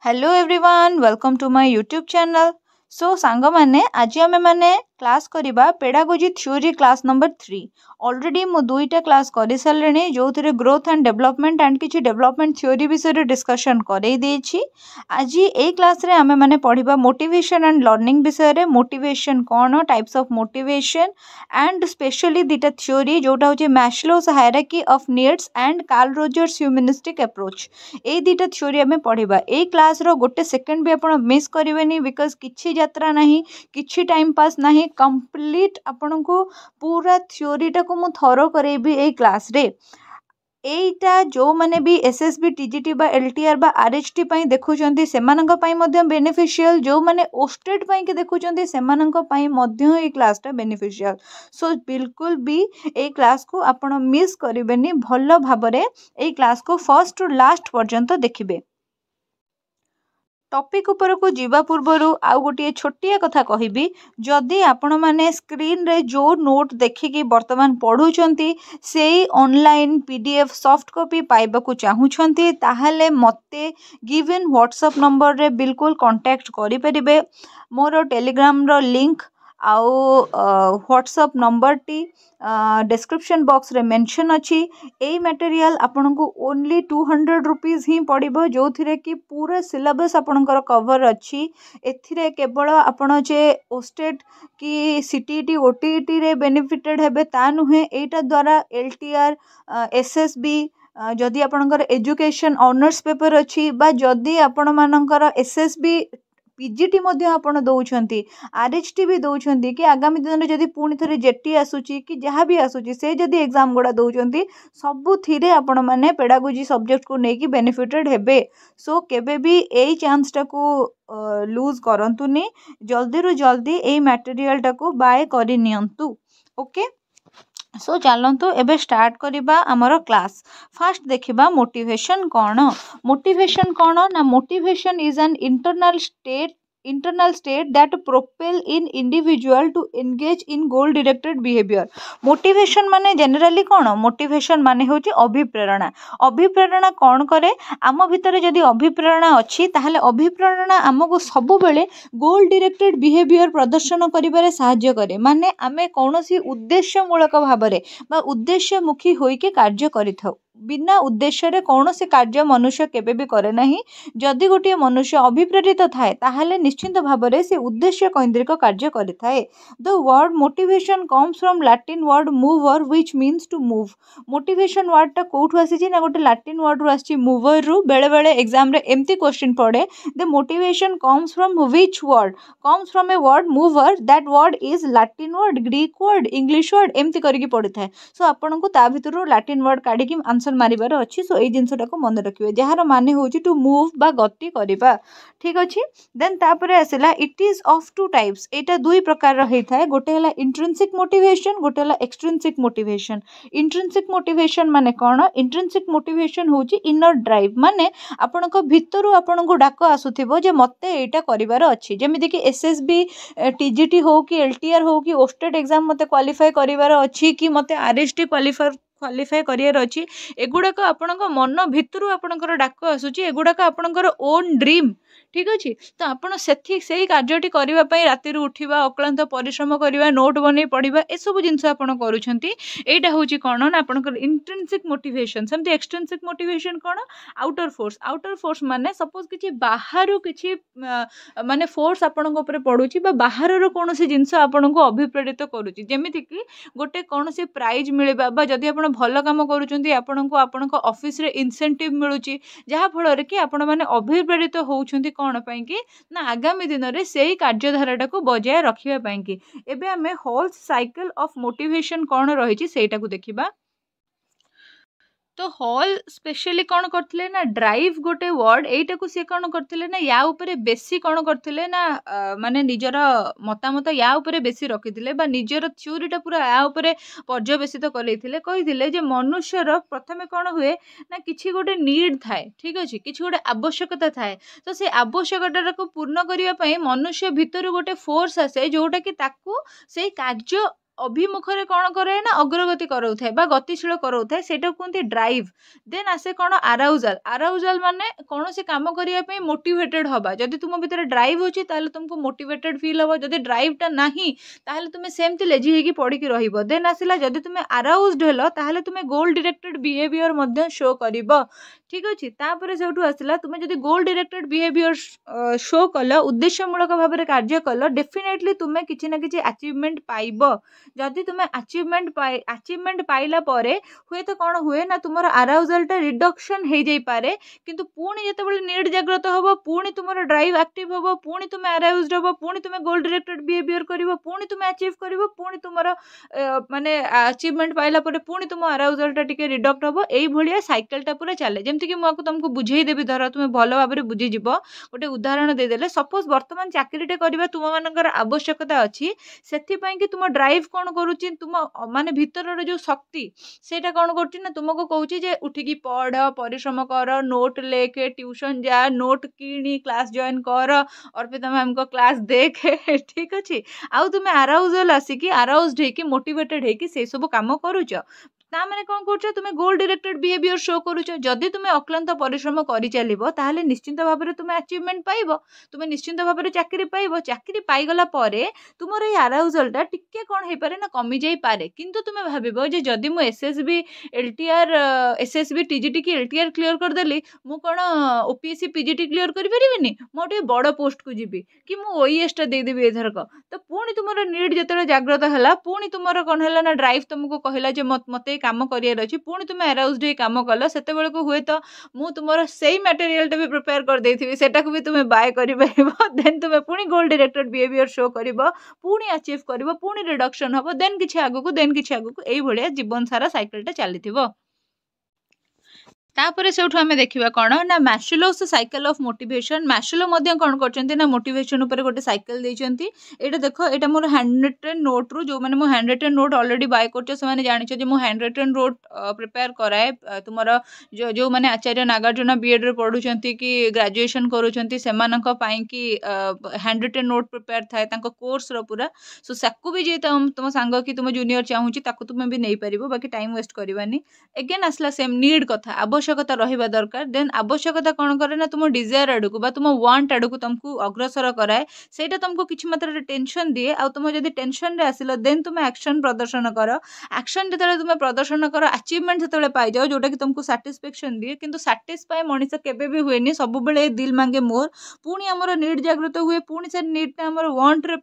hello everyone welcome to my youtube channel so ସାଙ୍ଗମାନେ ଆଜି ଆମେମାନେ କ୍ଲାସ୍ କରିବା pedagogy theory class number three already ମୁଁ ଦୁଇଟା କ୍ଲାସ୍ କରିସାରିଲିଣି ଯେଉଁଥିରେ ଗ୍ରୋଥ୍ ଆଣ୍ଡ ଡେଭଲପମେଣ୍ଟ ଆଣ୍ଡ କିଛି ଡେଭଲପମେଣ୍ଟ ଥିଓରି ବିଷୟରେ ଡିସ୍କସନ୍ କରେଇ ଦେଇଛି ଆଜି ଏଇ କ୍ଲାସ୍ରେ ଆମେମାନେ ପଢ଼ିବା ମୋଟିଭେସନ୍ ଆଣ୍ଡ ଲର୍ଣ୍ଣିଂ ବିଷୟରେ ମୋଟିଭେସନ୍ କ'ଣ types of motivation and specially ଦୁଇଟା ଥିଓରି ଯେଉଁଟା ହେଉଛି Maslow's hierarchy of needs and Carl Rogers humanistic approach ଏଇ ଦୁଇଟା ଥିଓରି ଆମେ ପଢ଼ିବା ଏଇ କ୍ଲାସ୍ର ଗୋଟେ ସେକେଣ୍ଡ ବି ଆପଣ ମିସ୍ କରିବେନି ବିକଜ୍ କିଛି ଯାତ୍ରା ନାହିଁ କିଛି ଟାଇମ୍ ପାସ୍ ନାହିଁ କମ୍ପ୍ଲିଟ୍ ଆପଣଙ୍କୁ ପୁରା ଥିଓରିଟାକୁ ମୁଁ ଥର କରେଇବି ଏଇ କ୍ଲାସ୍ରେ ଏଇଟା ଯେଉଁମାନେ B S S B T G T ବା ଏଲ୍ ଟି ଆର୍ ବା ଆର୍ ଏଚ୍ ଟି ପାଇଁ ଦେଖୁଛନ୍ତି ସେମାନଙ୍କ ପାଇଁ ମଧ୍ୟ ବେନିଫିସିଆଲ୍ ଯେଉଁମାନେ ଓଷ୍ଟେଡ଼୍ ପାଇଁକି ଦେଖୁଛନ୍ତି ସେମାନଙ୍କ ପାଇଁ ମଧ୍ୟ ଏଇ କ୍ଲାସ୍ଟା ବେନିଫିସିଆଲ୍ ସୋ ବିଲକୁଲ ବି ଏଇ କ୍ଲାସ୍କୁ ଆପଣ ମିସ୍ କରିବେନି ଭଲ ଭାବରେ ଏଇ କ୍ଲାସ୍କୁ ଫର୍ଷ୍ଟ ଟୁ ଲାଷ୍ଟ ପର୍ଯ୍ୟନ୍ତ ଦେଖିବେ ଟପିକ୍ ଉପରକୁ ଯିବା ପୂର୍ବରୁ ଆଉ ଗୋଟିଏ ଛୋଟିଆ କଥା କହିବି ଯଦି ଆପଣମାନେ ସ୍କ୍ରିନ୍ରେ ଯେଉଁ ନୋଟ୍ ଦେଖିକି ବର୍ତ୍ତମାନ ପଢ଼ୁଛନ୍ତି ସେଇ online P D F soft copy ପାଇବାକୁ ଚାହୁଁଛନ୍ତି ତାହେଲେ ମୋତେ ଗିଭେନ୍ ହ୍ୱାଟ୍ସଆପ୍ ନମ୍ବରରେ ବିଲକୁଲ କଣ୍ଟାକ୍ଟ କରିପାରିବେ ମୋର ଟେଲିଗ୍ରାମର ଲିଙ୍କ୍ आउ व्हाट्सअप नंबर टी डिस्क्रिप्शन बॉक्स रे मेंशन अच्छी ए मटेरियल आपन को ओनली 200 हंड्रेड रुपीज ही पड़े जो थे कि पूरा सिलेबस आपणकर कवर अच्छी एवल आपण जे ओस्टेट कि सीटीटी ओटीटी रे बेनिफिटेड हे ता नुहे यहीटा द्वारा L T R S S B जदि आपणकर एजुकेशन ऑनर्स पेपर अच्छी जदि आपण मानक एस एस बी पिजिटी आपड़ दौरान आर एच टी भी दौरान कि आगामी दिन में जब पुणी थे जेटी आसूसी कि जहाँ भी आसूस से जब एग्जाम गुड़ा दौरान सबुति आपण मैंने पेड़ागोजी सब्जेक्ट को लेकिन बेनिफिटेड हे सो के भी ए चान्सटा को लूज करूनी जल्दी रू जल्दी यही मेटेरियालटा को बाय करनी ओके ସୋ ଚାଲନ୍ତୁ ଏବେ ଷ୍ଟାର୍ଟ କରିବା ଆମର କ୍ଲାସ୍ ଫାର୍ଷ୍ଟ ଦେଖିବା ମୋଟିଭେସନ୍ କ'ଣ ମୋଟିଭେସନ୍ କ'ଣ ନା motivation is an internal state internal state that propel in individual to engage in goal directed behavior motivation মানে generally কোন motivation মানে হচ্ছে অভিপ্রেরণা অভিপ্রেরণা কোন করে ଆମ ভিতরে যদি অভিপ্রেরণা ଅଛି তাহলে অভিপ্রেরণা ଆମକୁ ସବୁବେଳେ গোল ডিরেক্টেড বিহেভিয়ার প্রদর্শন କରିବାରେ ସାହାଯ୍ୟ କରେ ମାନେ ଆମେ କୌଣସି ଉଦ୍ଦେଶ୍ୟମୂଳକ ଭାବରେ ବା ଉଦ୍ଦେଶ୍ୟମୁଖୀ ହୋଇକି କାର୍ଯ୍ୟ କରିଥାଉ बिना उद्देश्य कौन से कार्य मनुष्य केवे भी ना जदि गोटे मनुष्य अभिप्रेरित थाए ताल निश्चिंत भाव से उद्देश्य कैंद्रिक कार्य कर the word motivation comes from Latin word movere which means to move word टा कौटू आसी ना गोटे लाटिन वर्ड्रु आ मुवर रु बेले बेले एक्जाम एमती क्वेश्चन पड़े the motivation comes from which word comes from a word मुवर that word is Latin word Greek word English word एमती करी पड़ता सो आपको ता भितर लाटिन वर्ड काढ़ आंसर ଟେନସନ୍ ମାରିବାର ଅଛି ସୋ ଏଇ ଜିନିଷଟାକୁ ମନେ ରଖିବେ ଯାହାର ମାନେ ହେଉଛି ଟୁ ମୁଭ୍ ବା ଗତି କରିବା ଠିକ୍ ଅଛି ଦେନ୍ ତାପରେ ଆସିଲା it is of two types ଏଇଟା ଦୁଇ ପ୍ରକାରର ହେଇଥାଏ ଗୋଟେ ହେଲା ଇଣ୍ଟ୍ରେନ୍ସିକ୍ ମୋଟିଭେସନ୍ ଗୋଟେ ହେଲା ଏକ୍ସଟ୍ରେନ୍ସିକ୍ ମୋଟିଭେସନ୍ ଇଣ୍ଟ୍ରେନ୍ସିକ୍ ମୋଟିଭେସନ୍ ମାନେ କ'ଣ ଇଣ୍ଟ୍ରେନ୍ସିକ୍ ମୋଟିଭେସନ୍ ହେଉଛି ଇନର୍ ଡ୍ରାଇଭ୍ ମାନେ ଆପଣଙ୍କ ଭିତରୁ ଆପଣଙ୍କୁ ଡାକ ଆସୁଥିବ ଯେ ମୋତେ ଏଇଟା କରିବାର ଅଛି ଯେମିତିକି S S B T G T ହେଉ କି ଏଲ୍ ଟି ଆର୍ ହେଉ କି ଓଷ୍ଟେଡ଼୍ ଏକ୍ଜାମ୍ ମୋତେ କ୍ୱାଲିଫାଏ କରିବାର ଅଛି କି ମୋତେ R S T qualify qualify କରିବାର ଅଛି ଏଗୁଡ଼ାକ ଆପଣଙ୍କ ମନ ଭିତରୁ ଆପଣଙ୍କର ଡାକ ଆସୁଛି ଏଗୁଡ଼ାକ ଆପଣଙ୍କର ଓନ୍ ଡ୍ରିମ୍ ଠିକ୍ ଅଛି ତ ଆପଣ ସେଠି ସେଇ କାର୍ଯ୍ୟଟି କରିବା ପାଇଁ ରାତିରୁ ଉଠିବା ଅକ୍ଳାନ୍ତ ପରିଶ୍ରମ କରିବା ନୋଟ୍ ବନେଇ ପଢ଼ିବା ଏସବୁ ଜିନିଷ ଆପଣ କରୁଛନ୍ତି ଏଇଟା ହେଉଛି କ'ଣ ନା ଆପଣଙ୍କର ଇଣ୍ଟ୍ରେନ୍ସିକ୍ ମୋଟିଭେସନ୍ ସେମିତି ଏକ୍ସଟ୍ରେନ୍ସିକ୍ ମୋଟିଭେସନ୍ କ'ଣ ଆଉଟର୍ ଫୋର୍ସ ଆଉଟର୍ ଫୋର୍ସ ମାନେ ସପୋଜ୍ କିଛି ବାହାରୁ କିଛି ମାନେ ଫୋର୍ସ ଆପଣଙ୍କ ଉପରେ ପଡ଼ୁଛି ବା ବାହାରର କୌଣସି ଜିନିଷ ଆପଣଙ୍କୁ ଅଭିପ୍ରେରିତ କରୁଛି ଯେମିତିକି ଗୋଟେ କୌଣସି ପ୍ରାଇଜ୍ ମିଳିବା ବା ଯଦି ଆପଣ ଭଲ କାମ କରୁଛନ୍ତି ଆପଣଙ୍କୁ ଆପଣଙ୍କ ଅଫିସରେ ଇନସେଣ୍ଟିଭ୍ ମିଳୁଛି ଯାହାଫଳରେ କି ଆପଣମାନେ ଅଭିପ୍ରେରିତ ହେଉଛନ୍ତି କ'ଣ ପାଇଁକି ନା ଆଗାମୀ ଦିନରେ ସେଇ କାର୍ଯ୍ୟଧାରାଟାକୁ ବଜାୟ ରଖିବା ପାଇଁକି ଏବେ ଆମେ ହୋଲ୍ସ ସାଇକେଲ୍ ଅଫ୍ ମୋଟିଭେସନ୍ କ'ଣ ରହିଛି ସେଇଟାକୁ ଦେଖିବା ତ ହଲ୍ ସ୍ପେଶିଆଲି କ'ଣ କରିଥିଲେ ନା ଡ୍ରାଇଭ୍ ଗୋଟେ ୱାର୍ଡ଼ ଏଇଟାକୁ ସିଏ କ'ଣ କରିଥିଲେ ନା ୟା ଉପରେ ବେଶୀ କ'ଣ କରିଥିଲେ ନା ମାନେ ନିଜର ମତାମତ ୟା ଉପରେ ବେଶୀ ରଖିଥିଲେ ବା ନିଜର ଥିଓରିଟା ପୁରା ୟା ଉପରେ ପର୍ଯ୍ୟବେସିତ କରେଇଥିଲେ କହିଥିଲେ ଯେ ମନୁଷ୍ୟର ପ୍ରଥମେ କ'ଣ ହୁଏ ନା କିଛି ଗୋଟେ ନିଡ଼୍ ଥାଏ ଠିକ୍ ଅଛି କିଛି ଗୋଟେ ଆବଶ୍ୟକତା ଥାଏ ତ ସେ ଆବଶ୍ୟକତାଟାକୁ ପୂର୍ଣ୍ଣ କରିବା ପାଇଁ ମନୁଷ୍ୟ ଭିତରୁ ଗୋଟେ ଫୋର୍ସ ଆସେ ଯେଉଁଟାକି ତାକୁ ସେଇ କାର୍ଯ୍ୟ ଅଭିମୁଖରେ କ'ଣ କରାଏ ନା ଅଗ୍ରଗତି କରାଉଥାଏ ବା ଗତିଶୀଳ କରାଉଥାଏ ସେଇଟାକୁ କୁହନ୍ତି ଡ୍ରାଇଭ୍ ଦେନ୍ ଆସେ କ'ଣ ଆରାଉଜାଲ୍ ଆରାଉଜାଲ୍ ମାନେ କୌଣସି କାମ କରିବା ପାଇଁ ମୋଟିଭେଟେଡ଼୍ ହେବା ଯଦି ତୁମ ଭିତରେ ଡ୍ରାଇଭ୍ ଅଛି ତାହେଲେ ତୁମକୁ ମୋଟିଭେଟେଡ଼୍ ଫିଲ୍ ହେବ ଯଦି ଡ୍ରାଇଭ୍ଟା ନାହିଁ ତାହେଲେ ତୁମେ ସେମିତି ଲେଜି ହେଇକି ପଡ଼ିକି ରହିବ ଦେନ୍ ଆସିଲା ଯଦି ତୁମେ ଆରାଉଜ୍ଡ ହେଲ ତାହେଲେ ତୁମେ ଗୋଲ୍ ଡିରେକ୍ଟେଡ଼୍ ବିହେଭିଅର୍ ମଧ୍ୟ ଶୋ କରିବ ଠିକ୍ ଅଛି ତାପରେ ସେଇଠୁ ଆସିଲା ତୁମେ ଯଦି ଗୋଲ୍ ଡିରେକ୍ଟେଡ଼୍ ବିହେଭିଅର୍ ଶୋ କଲ ଉଦ୍ଦେଶ୍ୟମୂଳକ ଭାବରେ କାର୍ଯ୍ୟ କଲ ଡେଫିନେଟଲି ତୁମେ କିଛି ନା କିଛି ଆଚିଭମେଣ୍ଟ ପାଇବ ଯଦି ତୁମେ ଆଚିଭମେଣ୍ଟ ପାଇ ଆଚିଭମେଣ୍ଟ ପାଇଲା ପରେ ହୁଏତ କ'ଣ ହୁଏ ନା ତୁମର ଆରାଉଜାଲ୍ଟା ରିଡକ୍ସନ୍ ହେଇଯାଇପାରେ କିନ୍ତୁ ପୁଣି ଯେତେବେଳେ ନିଟ୍ ଜାଗ୍ରତ ହେବ ପୁଣି ତୁମର ଡ୍ରାଇଭ୍ ଆକ୍ଟିଭ୍ ହେବ ପୁଣି ତୁମେ ଆରାଉଜ୍ଡ ହେବ ପୁଣି ତୁମେ ଗୋଲ୍ ଡିରେକ୍ଟେଡ୍ ବିହେଭିଅର୍ କରିବ ପୁଣି ତୁମେ ଆଚିଭ୍ କରିବ ପୁଣି ତୁମର ମାନେ ଆଚିଭମେଣ୍ଟ ପାଇଲା ପରେ ପୁଣି ତୁମ ଆରାଉଜାଲ୍ଟା ଟିକେ ରିଡକ୍ଟ ହେବ ଏଇଭଳିଆ ସାଇକେଲ୍ଟା ପୁରା ଚାଲେ ଯେମିତିକି ମୁଁ ଆକୁ ତୁମକୁ ବୁଝେଇଦେବି ଧର ତୁମେ ଭଲ ଭାବରେ ବୁଝିଯିବ ଗୋଟେ ଉଦାହରଣ ଦେଇଦେଲେ ସପୋଜ୍ ବର୍ତ୍ତମାନ ଚାକିରିଟେ କରିବା ତୁମମାନଙ୍କର ଆବଶ୍ୟକତା ଅଛି ସେଥିପାଇଁକି ତୁମ ଡ୍ରାଇଭ୍ କ'ଣ କରୁଛି ତୁମ ମାନେ ଭିତରର ଯେଉଁ ଶକ୍ତି ସେଇଟା କ'ଣ କରୁଛି ନା ତୁମକୁ କହୁଛି ଯେ ଉଠିକି ପଢ଼ ପରିଶ୍ରମ କର ନୋଟ୍ ଲେଖେ ଟ୍ୟୁସନ୍ ଯା ନୋଟ୍ କିଣି କ୍ଲାସ୍ ଜଏନ୍ କର ଅର୍ପିତା ମ୍ୟାମ୍ଙ୍କ କ୍ଲାସ୍ ଦେଖେ ଠିକ୍ ଅଛି ଆଉ ତୁମେ ଆରାଉଜାଲ୍ ଆସିକି ଆରାଉଜ୍ଡ ହେଇକି ମୋଟିଭେଟେଡ୍ ହେଇକି ସେସବୁ କାମ କରୁଛ ତାମାନେ କ'ଣ କରୁଛ ତୁମେ ଗୋଲ୍ ଡିରେକ୍ଟେଡ୍ ବିହେଭିଅର୍ ଶୋ କରୁଛ ଯଦି ତୁମେ ଅକ୍ଲାନ୍ତ ପରିଶ୍ରମ କରିଚାଲିବ ତାହେଲେ ନିଶ୍ଚିନ୍ତ ଭାବରେ ତୁମେ ଆଚିଭମେଣ୍ଟ ପାଇବ ତୁମେ ନିଶ୍ଚିନ୍ତ ଭାବରେ ଚାକିରି ପାଇବ ଚାକିରି ପାଇଗଲା ପରେ ତୁମର ଏଇ ଆରାଉଜାଲ୍ଟା ଟିକେ କ'ଣ ହେଇପାରେ ନା କମିଯାଇପାରେ କିନ୍ତୁ ତୁମେ ଭାବିବ ଯେ ଯଦି ମୁଁ S S B L T R S S B T G T କି ଏଲ୍ ଟି ଆର୍ କ୍ଲିଅର୍ କରିଦେଲି ମୁଁ କ'ଣ O P S C P G T clear କରିପାରିବିନି ମୁଁ ଟିକେ ବଡ଼ ପୋଷ୍ଟକୁ ଯିବି କି ମୁଁ ଓ ଇଏସ୍ଟା ଦେଇଦେବି ଏଥରକ ତ ପୁଣି ତୁମର ନିଟ୍ ଯେତେବେଳେ ଜାଗ୍ରତ ହେଲା ପୁଣି ତୁମର କ'ଣ ହେଲା ନା ଡ୍ରାଇଭ୍ ତୁମକୁ କହିଲା ଯେ ମୋତେ হয়ে কাম করিয়ার অছি পুঁ তুমি আরাউজড হয়ে কাম কল সেতবেলক হুয়েত মু তোমার সেই ম্যাটেরিয়ালটা বি প্রিপেয়ার করেদেইথিবি সেটাকে বি তুমি বাই করিপারিব দেন তুমি পুঁ গোল ডিরেক্টেড বিহেভিয়ার শো করিব পুঁ আচিভ করিব পুঁ রিডকশন হব দেন কিছু আগুক দেন কিছু আগুক এইভাবে জীবন সারা সাইকেলটা চালিথিব तापर से आम देखा कौन ना मैसुलो सैकल अफ मोटेसन मैसुलो कौन करना मोटेसन गोटे सैकल देती ये देख ये मोर हैंडरइटेन नोट रू जो मैंने मो हैंडरइटेन नोट अलरेडी बाय कर जानते मो हैंडरइटेन नोट प्रिपेयर कराए तुम जो जो मैंने आचार्य नागार्जुन बीएड रे पढ़ुं कि ग्राजुएसन करें हैंड हैंडरइटेन नोट प्रिपेयर थाए कोर्स रूरा सो सा तुम सांग कि तुम जूनियर चाहूँ तुम्हें भी नहीं पार बाकी टाइम वेस्ट करानी एगेन आसला सेम निड कथ आवश्यक ଆବଶ୍ୟକତା ରହିବା ଦରକାର ଦେନ୍ ଆବଶ୍ୟକତା କ'ଣ କରେ ନା ତୁମ ଡିଜାୟାର ଆଡ଼କୁ ବା ତୁମ ୱାଣ୍ଟ ଆଡ଼କୁ ତୁମକୁ ଅଗ୍ରସର କରାଏ ସେଇଟା ତୁମକୁ କିଛି ମାତ୍ରାରେ ଟେନସନ୍ ଦିଏ ଆଉ ତୁମ ଯଦି ଟେନସନ୍ରେ ଆସିଲ ଦେନ୍ ତୁମେ ଆକ୍ସନ୍ ପ୍ରଦର୍ଶନ କର ଆକ୍ସନ୍ ଯେତେବେଳେ ତୁମେ ପ୍ରଦର୍ଶନ କର ଆଚିଭମେଣ୍ଟ ଯେତେବେଳେ ପାଇଯାଅ ଯେଉଁଟାକି ତୁମକୁ ସାଟିସ୍ଫ୍ୟାକ୍ସନ୍ ଦିଏ କିନ୍ତୁ ସାଟିସ୍ଫାଏ ମଣିଷ କେବେ ବି ହୁଏନି ସବୁବେଳେ ଏ ଦିଲ୍ ମାଙ୍ଗେ ମୋର ପୁଣି ଆମର ନିଟ୍ ଜାଗୃତ ହୁଏ ପୁଣି ସେ ନିଟ୍ଟା ଆମର ୱାଣ୍ଟରେ